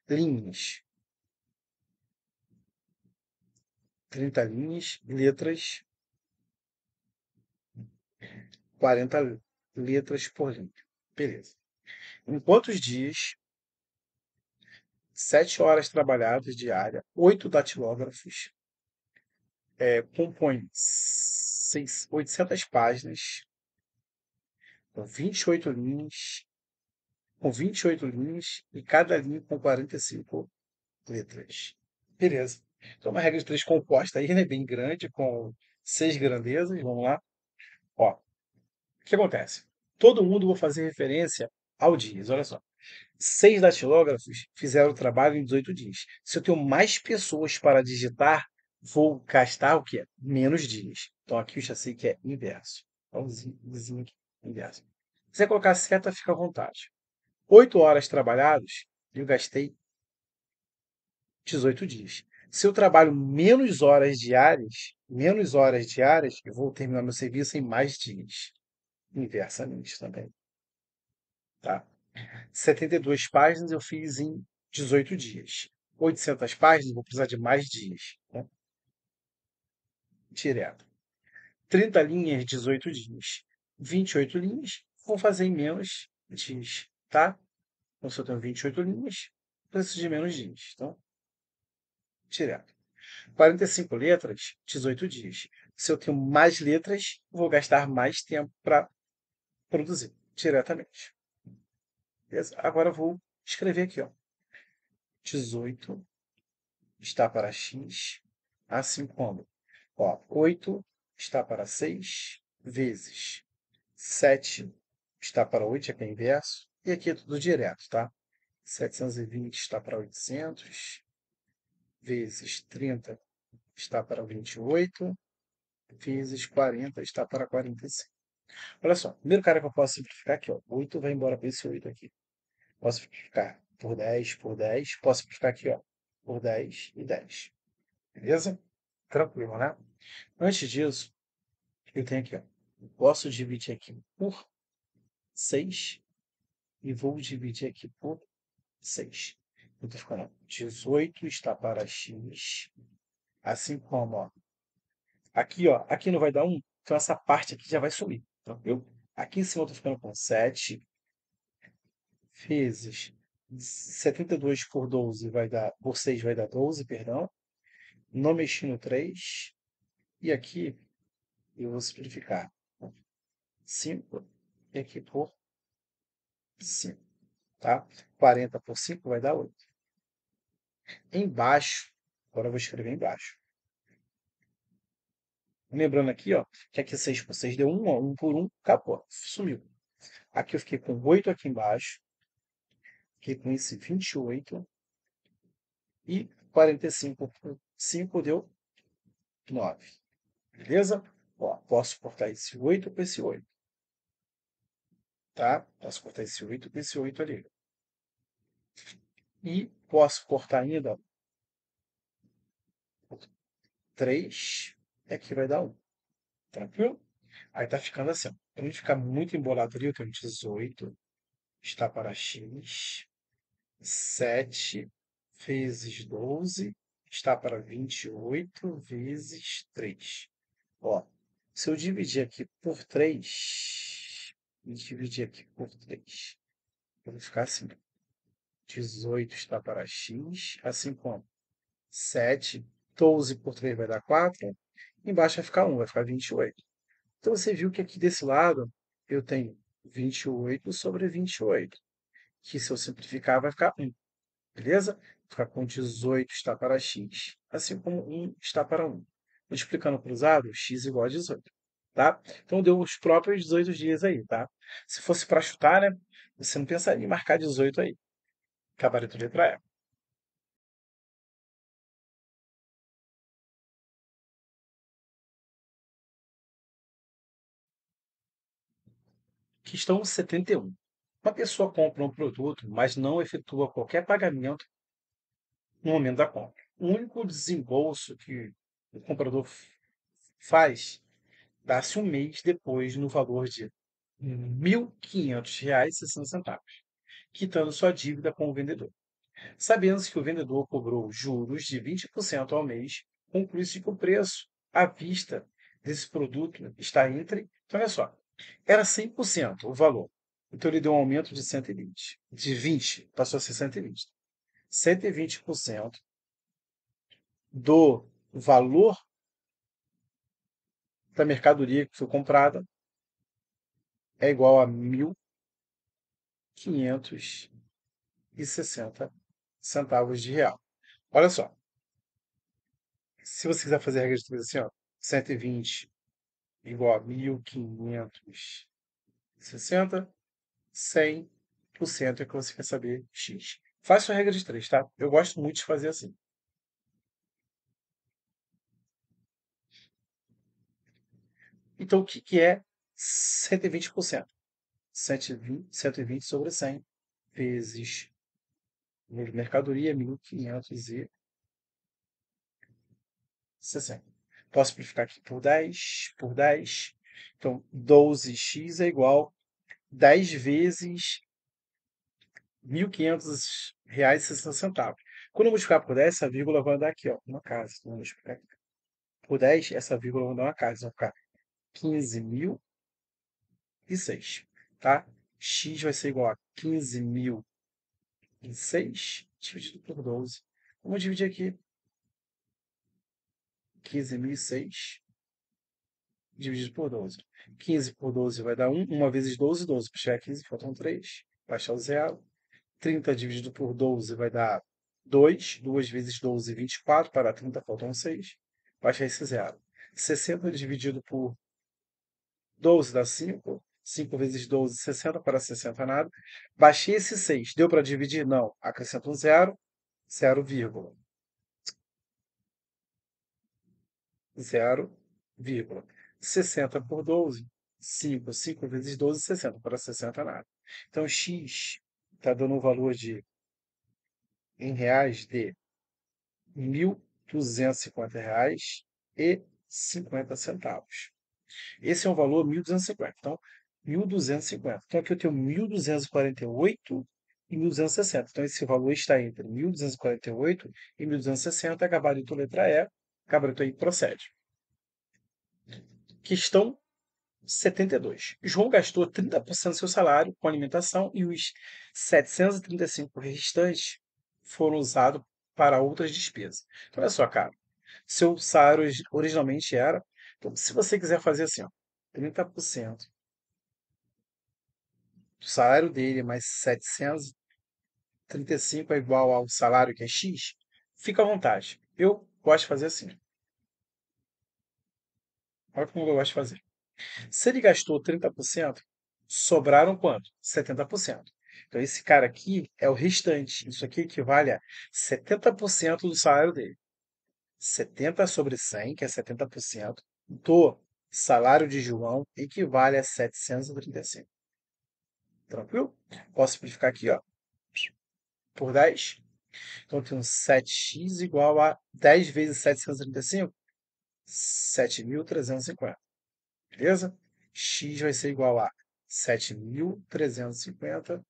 linhas, 30 linhas, letras, 40 letras por linha. Beleza. Em quantos dias? 7 horas trabalhadas diária, 8 datilógrafos, é, compõe 800 páginas, com 28 linhas, com 28 linhas e cada linha com 45 letras. Beleza. Então, uma regra de três composta aí, né? Bem grande, com seis grandezas. Vamos lá. Ó, o que acontece? Todo mundo vou fazer referência ao dias. Olha só. Seis datilógrafos fizeram o trabalho em 18 dias. Se eu tenho mais pessoas para digitar, vou gastar o que é menos dias. Então aqui eu já sei que é inverso. Então, zinho aqui, inverso. Se você colocar seta, fica à vontade. Oito horas trabalhadas, eu gastei 18 dias se eu trabalho menos horas diárias, menos horas diárias, eu vou terminar meu serviço em mais dias. Inversamente também. Tá? 72 páginas eu fiz em 18 dias. 800 páginas, vou precisar de mais dias. Né? Direto. 30 linhas, 18 dias. 28 linhas, vou fazer em menos dias. Tá? Então, se eu tenho 28 linhas, preciso de menos dias. Então, direto. 45 letras, 18 dias. Se eu tenho mais letras, vou gastar mais tempo para produzir diretamente. Beleza? Agora eu vou escrever aqui, ó. 18 está para x, assim como ó, 8 está para 6 vezes 7 está para 8, aqui é inverso, e aqui é tudo direto, tá? 720 está para 800, vezes 30 está para 28, vezes 40 está para 45. Olha só, primeiro cara que eu posso simplificar aqui, ó, 8 vai embora para esse 8 aqui. Posso simplificar por 10, por 10, posso simplificar aqui, ó, por 10 e 10. Beleza? Tranquilo, né? Antes disso, eu tenho aqui, ó, posso dividir aqui por 6 e vou dividir aqui por 6. Então, ficando 18 está para x, assim como, ó, aqui, ó, aqui não vai dar 1, então essa parte aqui já vai sumir. Então, eu, aqui em cima eu estou ficando com 7 vezes 72 por 12 vai dar, por 6 vai dar 12, perdão. Não mexi no 3. E aqui eu vou simplificar. 5 e aqui por 5, tá? 40 por 5 vai dar 8 embaixo. Agora eu vou escrever embaixo. Lembrando aqui, ó, que aqui 6 por 6 deu 1, ó, 1 por 1, acabou, sumiu. Aqui eu fiquei com 8 aqui embaixo, fiquei com esse 28, e 45 por 5 deu 9. Beleza? Ó, posso cortar esse 8 com esse 8. Tá? Posso cortar esse 8 com esse 8 ali. E posso cortar ainda 3 e aqui vai dar 1. Tranquilo? Aí tá ficando assim. Para não ficar muito embolado ali, eu tenho 18. Está para x. 7 vezes 12 está para 28 vezes 3. Ó, se eu dividir aqui por 3, dividir aqui por 3, eu vou ficar assim. 18 está para x, assim como 7, 12 por 3 vai dar 4, embaixo vai ficar 1, vai ficar 28. Então você viu que aqui desse lado eu tenho 28 sobre 28, que se eu simplificar vai ficar 1, beleza? Ficar com 18 está para x, assim como 1 está para 1. Multiplicando cruzado, x é igual a 18. Tá? Então deu os próprios 18 dias aí, tá? Se fosse para chutar, né? Você não pensaria em marcar 18 aí. Gabarito letra E. Questão 71. Uma pessoa compra um produto, mas não efetua qualquer pagamento no momento da compra. O único desembolso que o comprador faz dá-se um mês depois no valor de R$ 1.500,60 quitando sua dívida com o vendedor. Sabendo-se que o vendedor cobrou juros de 20% ao mês, conclui-se que o preço à vista desse produto está entre. Então, olha só, era 100% o valor. Então, ele deu um aumento de 120. De 20, passou a ser 120. 120% do valor da mercadoria que foi comprada é igual a mil 560 centavos de real. Olha só. Se você quiser fazer a regra de três assim, ó, 120 igual a 1560, 100 é que você quer saber x. Faça a regra de três, tá? Eu gosto muito de fazer assim. Então, o que, que é 120%? 120, 120 sobre 100 vezes mercadoria 1560. Posso simplificar aqui por 10, por 10. Então, 12x é igual a 10 vezes R$ 1.500,60. Quando eu multiplicar por 10, essa vírgula vai andar aqui, ó, uma casa. Então, vou multiplicar aqui. Por 10, essa vírgula vai andar uma casa. Vai ficar 15.006 tá? x vai ser igual a 15 em 6 dividido por 12. Vamos dividir aqui. 15.006 dividido por 12. 15 por 12 vai dar 1. 1 vezes 12, 12. para chegar a 15, faltam 3. Baixar o zero. 30 dividido por 12 vai dar 2. 2 vezes 12, 24. Para 30, faltam 6. Baixar esse zero. 60 dividido por 12 dá 5. 5 vezes 12, 60, para 60 nada. Baixei esse 6, deu para dividir? Não. Acrescento um zero, zero vírgula. Zero, vírgula. 60 por 12, 5. 5 vezes 12, 60, para 60 nada. Então, x está dando um valor de, em reais, de R$ 1.250,50 e 50 centavos. Esse é um valor 1.250. Então, 1.250. Então aqui eu tenho 1.248 e 1.260. Então esse valor está entre 1.248 e 1.260. Gabarito letra E. Gabarito aí procede. Questão 72. João gastou 30% do seu salário com alimentação e os 735 restantes foram usados para outras despesas. Então, olha só, cara. Seu salário originalmente era. Então, se você quiser fazer assim, ó, 30% salário dele mais 735 é igual ao salário que é X, fica à vontade. Eu gosto de fazer assim. Olha como eu gosto de fazer. Se ele gastou 30%, sobraram quanto? 70%. Então, esse cara aqui é o restante. Isso aqui equivale a 70% do salário dele. 70 sobre 100, que é 70%, do salário de João, equivale a 735. Tranquilo? Posso simplificar aqui, ó, por 10. Então, eu tenho 7x igual a 10 vezes 735, 7.350. Beleza? x vai ser igual a 7.350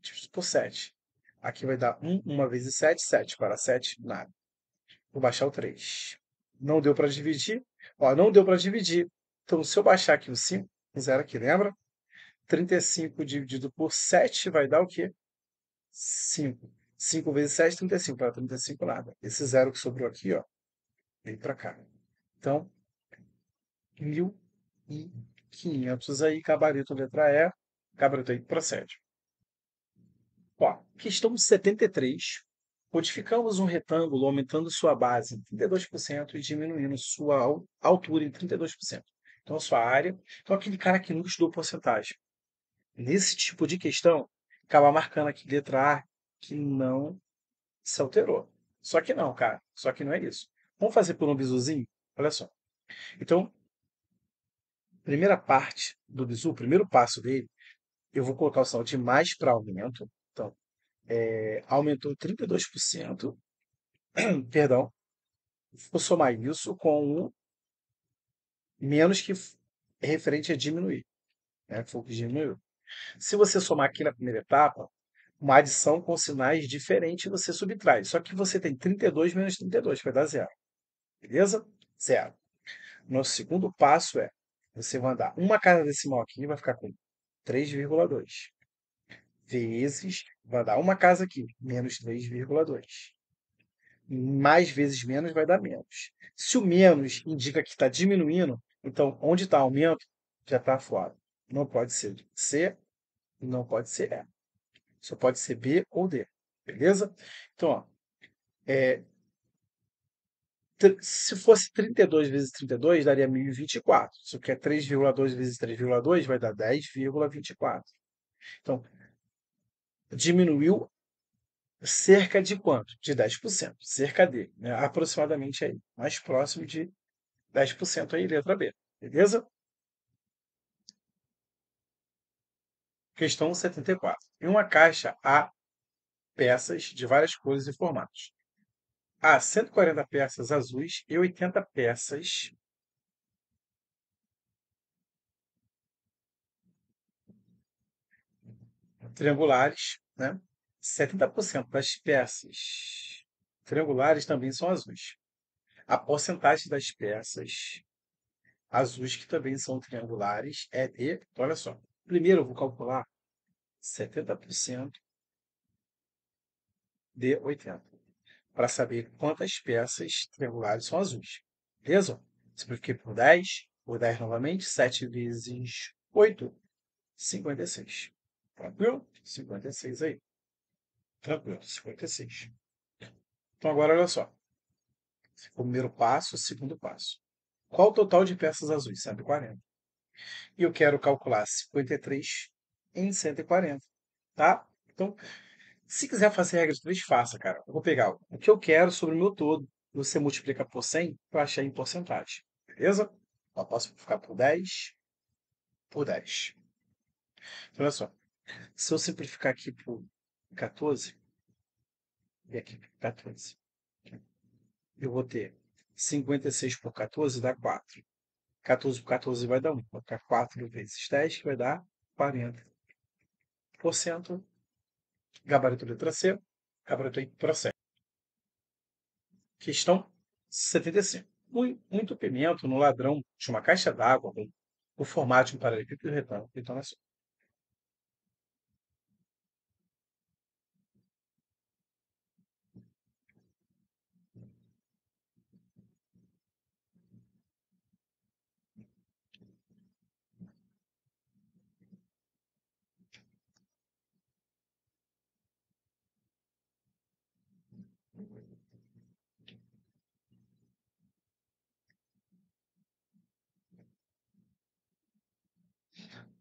dividido por 7. Aqui vai dar 1, 1 vezes 7, 7. Para 7, nada. Vou baixar o 3. Não deu para dividir? Ó, não deu para dividir. Então, se eu baixar aqui o 5, um zero aqui, lembra? 35 dividido por 7 vai dar o quê? 5. 5 vezes 7, 35. Para 35, nada. Esse zero que sobrou aqui, ó, vem para cá. Então, 1.500 aí, gabarito letra E, gabarito aí procede. Ó, questão 73. Codificamos um retângulo aumentando sua base em 32% e diminuindo sua altura em 32%. Então, a sua área. Então, aquele cara que nunca estudou porcentagem nesse tipo de questão, acabar marcando aqui letra A que não se alterou. Só que não, cara. Só que não é isso. Vamos fazer por um bisuzinho? Olha só. Então, primeira parte do bisu, o primeiro passo dele, eu vou colocar o sinal de mais para aumento. Então, é, aumentou 32%. perdão. Vou somar isso com o menos que referente a diminuir, né? que foi o que diminuiu. Se você somar aqui na primeira etapa, uma adição com sinais diferentes você subtrai. Só que você tem 32 menos 32, que vai dar zero. Beleza? Zero. Nosso segundo passo é, você vai andar uma casa decimal aqui, vai ficar com 3,2. Vezes, vai dar uma casa aqui, menos 3,2. Mais vezes menos vai dar menos. Se o menos indica que está diminuindo, então onde está aumento, já está fora. Não pode ser C, não pode ser E. Só pode ser B ou D. Beleza? Então, ó, é, se fosse 32 vezes 32, daria 1024. Se eu quer 3,2 vezes 3,2, vai dar 10,24. Então, diminuiu cerca de quanto? De 10%, cerca de, né? aproximadamente aí, mais próximo de 10% aí, letra B, beleza? Questão 74. Em uma caixa há peças de várias cores e formatos. Há 140 peças azuis e 80 peças triangulares, né? 70% das peças triangulares também são azuis. A porcentagem das peças azuis que também são triangulares é de, olha só, Primeiro, eu vou calcular 70% de 80, para saber quantas peças triangulares são azuis. Beleza? Simplifiquei por 10, por 10 novamente, 7 vezes 8, 56. Tranquilo? 56 aí. Tranquilo, 56. Então agora olha só. Primeiro passo, segundo passo. Qual o total de peças azuis? 140 e eu quero calcular 53 em 140, tá? Então, se quiser fazer regra de 3, faça, cara. Eu vou pegar o que eu quero sobre o meu todo, você multiplica por 100 para achar em porcentagem, beleza? Eu posso ficar por 10, por 10. Então, olha só, se eu simplificar aqui por 14, e aqui por 14, eu vou ter 56 por 14 dá 4. 14 por 14 vai dar 1. Vai 4 vezes 10, que vai dar 40%. Gabarito letra C. Gabarito aí processo. Questão 75. Muito pimento no ladrão de uma caixa d'água com o formato de um paralelepípedo retângulo. Então, é assim.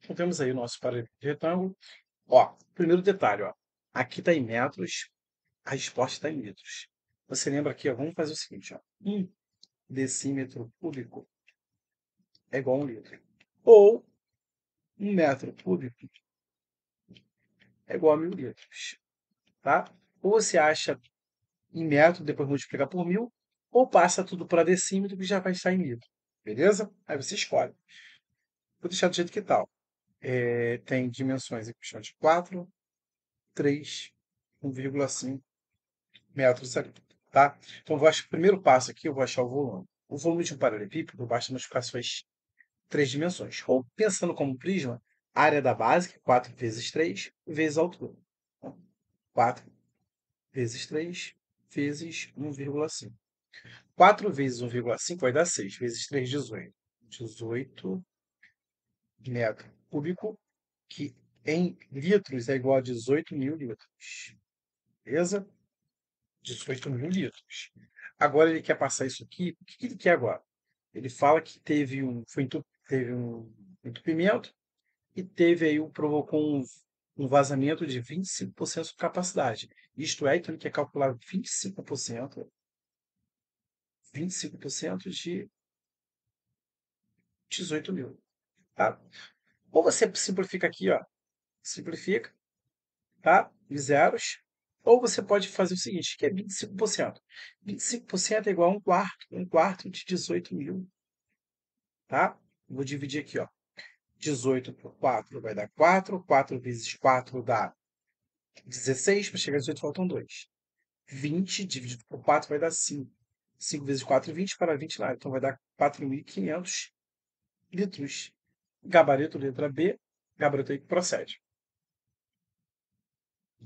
Então, temos aí o nosso parâmetro de retângulo. Ó, primeiro detalhe, ó. Aqui está em metros, a resposta está em litros. Você lembra aqui, ó, vamos fazer o seguinte, ó. Um decímetro cúbico é igual a um litro. Ou um metro cúbico é igual a mil litros. Tá? Ou você acha em metro, depois multiplica por mil, ou passa tudo para decímetro que já vai estar em litro. Beleza? Aí você escolhe. Vou deixar do jeito que tal. Tá, é, tem dimensões equidistante de 4, 3, 1,5 metros ali. Tá? Então, vou achar, o primeiro passo aqui, eu vou achar o volume. O volume de um paralelepípedo basta multiplicar suas três dimensões. Ou, pensando como prisma, a área da base, que é 4 vezes 3, vezes a altura. 4 vezes 3 vezes 1,5. 4 vezes 1,5 vai dar 6, vezes 3, 18. 18 metros cúbico, que em litros é igual a 18 mil litros. Beleza? 18 mil litros. Agora ele quer passar isso aqui. O que, ele quer agora? Ele fala que teve um, foi entup, teve um entupimento e teve aí, o provocou um, um vazamento de 25% de capacidade. Isto é, então ele quer calcular 25%, 25% de 18 mil. Tá? Ou você simplifica aqui, ó. Simplifica, tá? De zeros. Ou você pode fazer o seguinte, que é 25%. 25% é igual a um quarto. Um quarto de 18 mil. Tá? Vou dividir aqui, ó. 18 por 4 vai dar 4. 4 vezes 4 dá 16. Para chegar a 18 faltam 2. 20 dividido por 4 vai dar 5. 5 vezes 4, 20. É para 20 lá. Então vai dar 4.500 litros Gabarito letra B, gabarito aí que procede.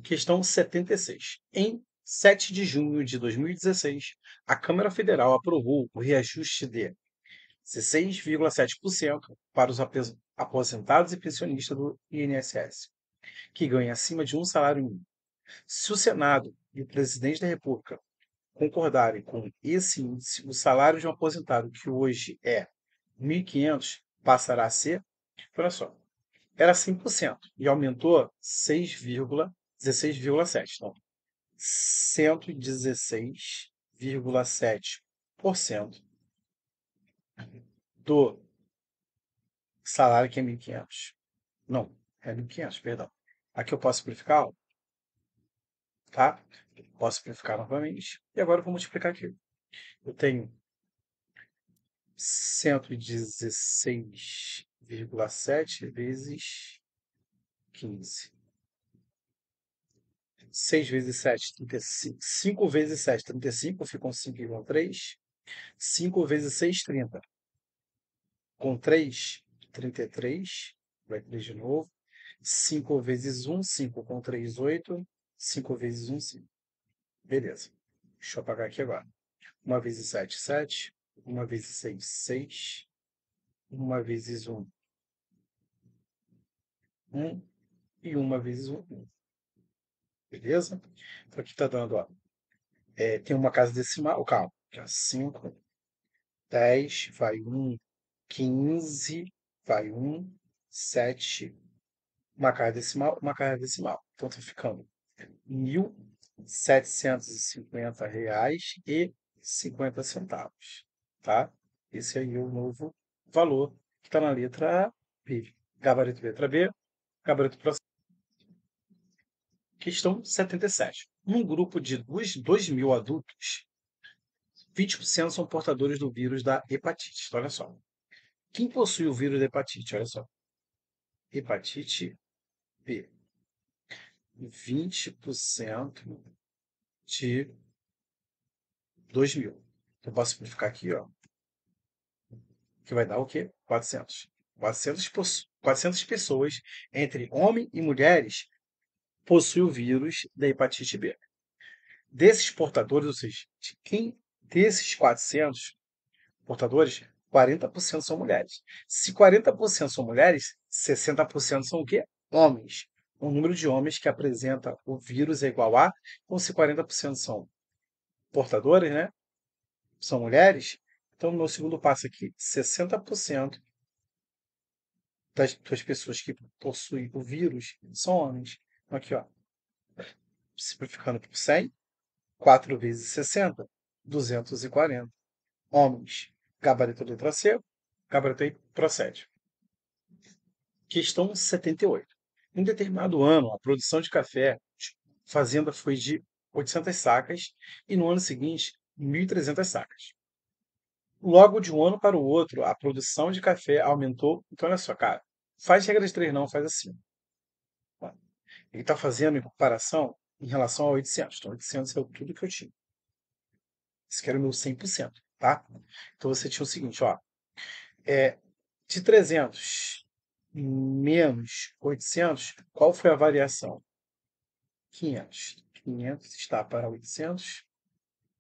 Questão 76. Em 7 de junho de 2016, a Câmara Federal aprovou o reajuste de 16,7% para os aposentados e pensionistas do INSS, que ganham acima de um salário mínimo. Se o Senado e o presidente da República concordarem com esse índice, o salário de um aposentado, que hoje é R$ 1.500, passará a ser, olha só, era 100% e aumentou 6,16,7. Então, 116,7% do salário que é 1.500. Não, é 1.500, perdão. Aqui eu posso simplificar, ó. tá? Posso simplificar novamente. E agora eu vou multiplicar aqui. Eu tenho 116,7 vezes 15. 6 vezes 7, 35. 5 vezes 7, 35. Ficam 5 igual 3. 5 vezes 6, 30. Com 3, 33. Vai 3 de novo. 5 vezes 1, 5. Com 3, 8. 5 vezes 1, 5. Beleza. Deixa eu apagar aqui agora. 1 vezes 7, 7. 1 vezes 6, 6. 1 vezes 1, 1. E 1 vezes 1, 1. Beleza? Então aqui está dando, ó. É, tem uma casa decimal, calma, que é 5, 10, vai 1, 15, vai 1, 7, uma casa decimal, uma casa decimal. Então está ficando R$ 1.750,50 e 50 centavos. Tá? Esse aí é o novo valor que está na letra B. Gabarito letra B, gabarito processo. Questão 77. Num grupo de 2, 2 mil adultos, 20% são portadores do vírus da hepatite. Então, olha só. Quem possui o vírus da hepatite? Olha só. Hepatite B. 20% de 2 mil. Então, posso simplificar aqui, ó que vai dar o quê? 400. 400, 400 pessoas, entre homens e mulheres, possuem o vírus da hepatite B. Desses portadores, ou seja, de quem desses 400 portadores, 40% são mulheres. Se 40% são mulheres, 60% são o quê? Homens. O número de homens que apresenta o vírus é igual a, então se 40% são portadoras, né? São mulheres, então, no meu segundo passo aqui, 60% das, das pessoas que possuem o vírus são homens. Então, aqui, ó, simplificando por 100, 4 vezes 60, 240. Homens, gabarito letra C, gabarito aí procede. Questão 78. Em determinado ano, a produção de café fazenda foi de 800 sacas e no ano seguinte, 1.300 sacas. Logo, de um ano para o outro, a produção de café aumentou. Então, olha só, cara, faz regra de três não, faz assim. Ele está fazendo em comparação em relação a 800. Então, 800 é tudo que eu tinha. Isso aqui era o meu 100%, tá? Então, você tinha o seguinte, ó. É, de 300 menos 800, qual foi a variação? 500. 500 está para 800.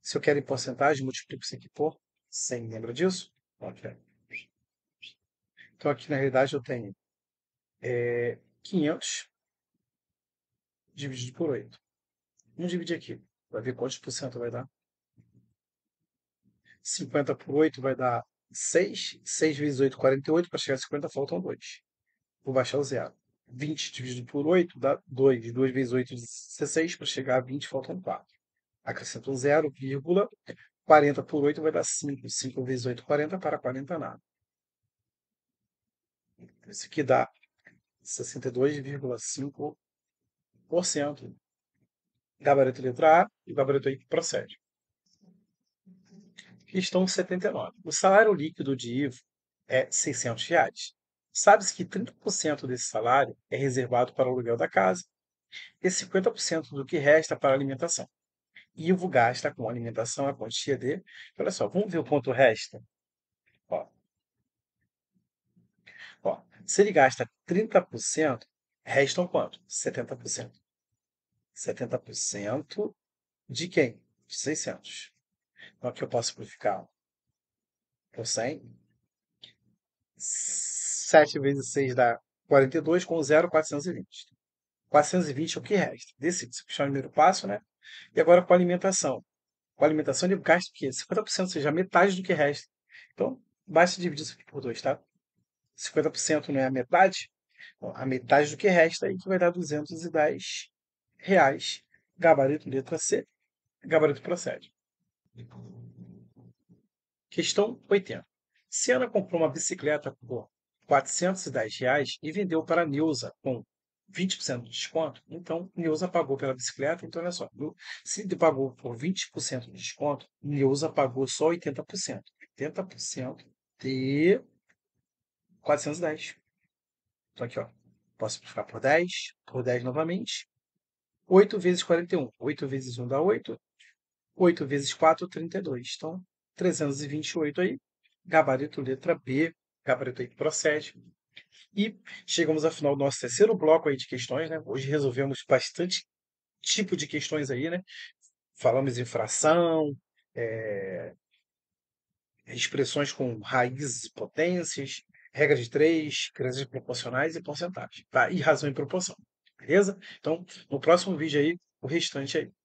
Se eu quero em porcentagem, multiplico isso aqui por 100. Lembra disso? Ok. Então, aqui na realidade eu tenho é, 500 dividido por 8. Vamos dividir aqui. Vai ver quantos por cento vai dar. 50 por 8 vai dar 6. 6 vezes 8, 48. Para chegar a 50, faltam 2. Vou baixar o zero. 20 dividido por 8 dá 2. 2 vezes 8, 16. Para chegar a 20, faltam 4. Acrescento um zero vírgula. 40 por 8 vai dar 5. 5 vezes 8, 40 para 40 nada. Então, isso aqui dá 62,5%. Gabarito letra A e gabarito aí procede. Questão 79. O salário líquido de Ivo é 600 reais. Sabe-se que 30% desse salário é reservado para o aluguel da casa e 50% do que resta para a alimentação. Ivo gasta com alimentação a quantia de. Olha só, vamos ver o quanto resta? Ó. Ó, se ele gasta 30%, restam quanto? 70%. 70% de quem? De 600. Então aqui eu posso simplificar por 100. 7 vezes 6 dá 42, com 0, 420. 420 é o que resta. Decide. Se puxar o primeiro passo, né? E agora com a alimentação. Com a alimentação ele gasta o quê? 50%, ou seja, metade do que resta. Então, basta dividir isso por dois, tá? 50% não é a metade? Bom, a metade do que resta aí que vai dar 210 reais. Gabarito letra C. Gabarito procede. Questão 80. Siena comprou uma bicicleta por 410 reais e vendeu para Neuza com 20% de desconto, então Neuza pagou pela bicicleta, então olha só, se pagou por 20% de desconto, Neuza pagou só 80%. 80% de 410. Então aqui, ó, posso multiplicar por 10, por 10 novamente. 8 vezes 41. 8 vezes 1 dá 8. 8 vezes 4, 32. Então, 328 aí. Gabarito letra B. Gabarito aí que procede. E chegamos ao final do nosso terceiro bloco aí de questões, né? Hoje resolvemos bastante tipo de questões aí, né? Falamos em fração, é... Eh, expressões com raízes e potências, regra de três, crianças proporcionais e porcentagem, tá? E razão e proporção, beleza? Então, no próximo vídeo aí, o restante aí.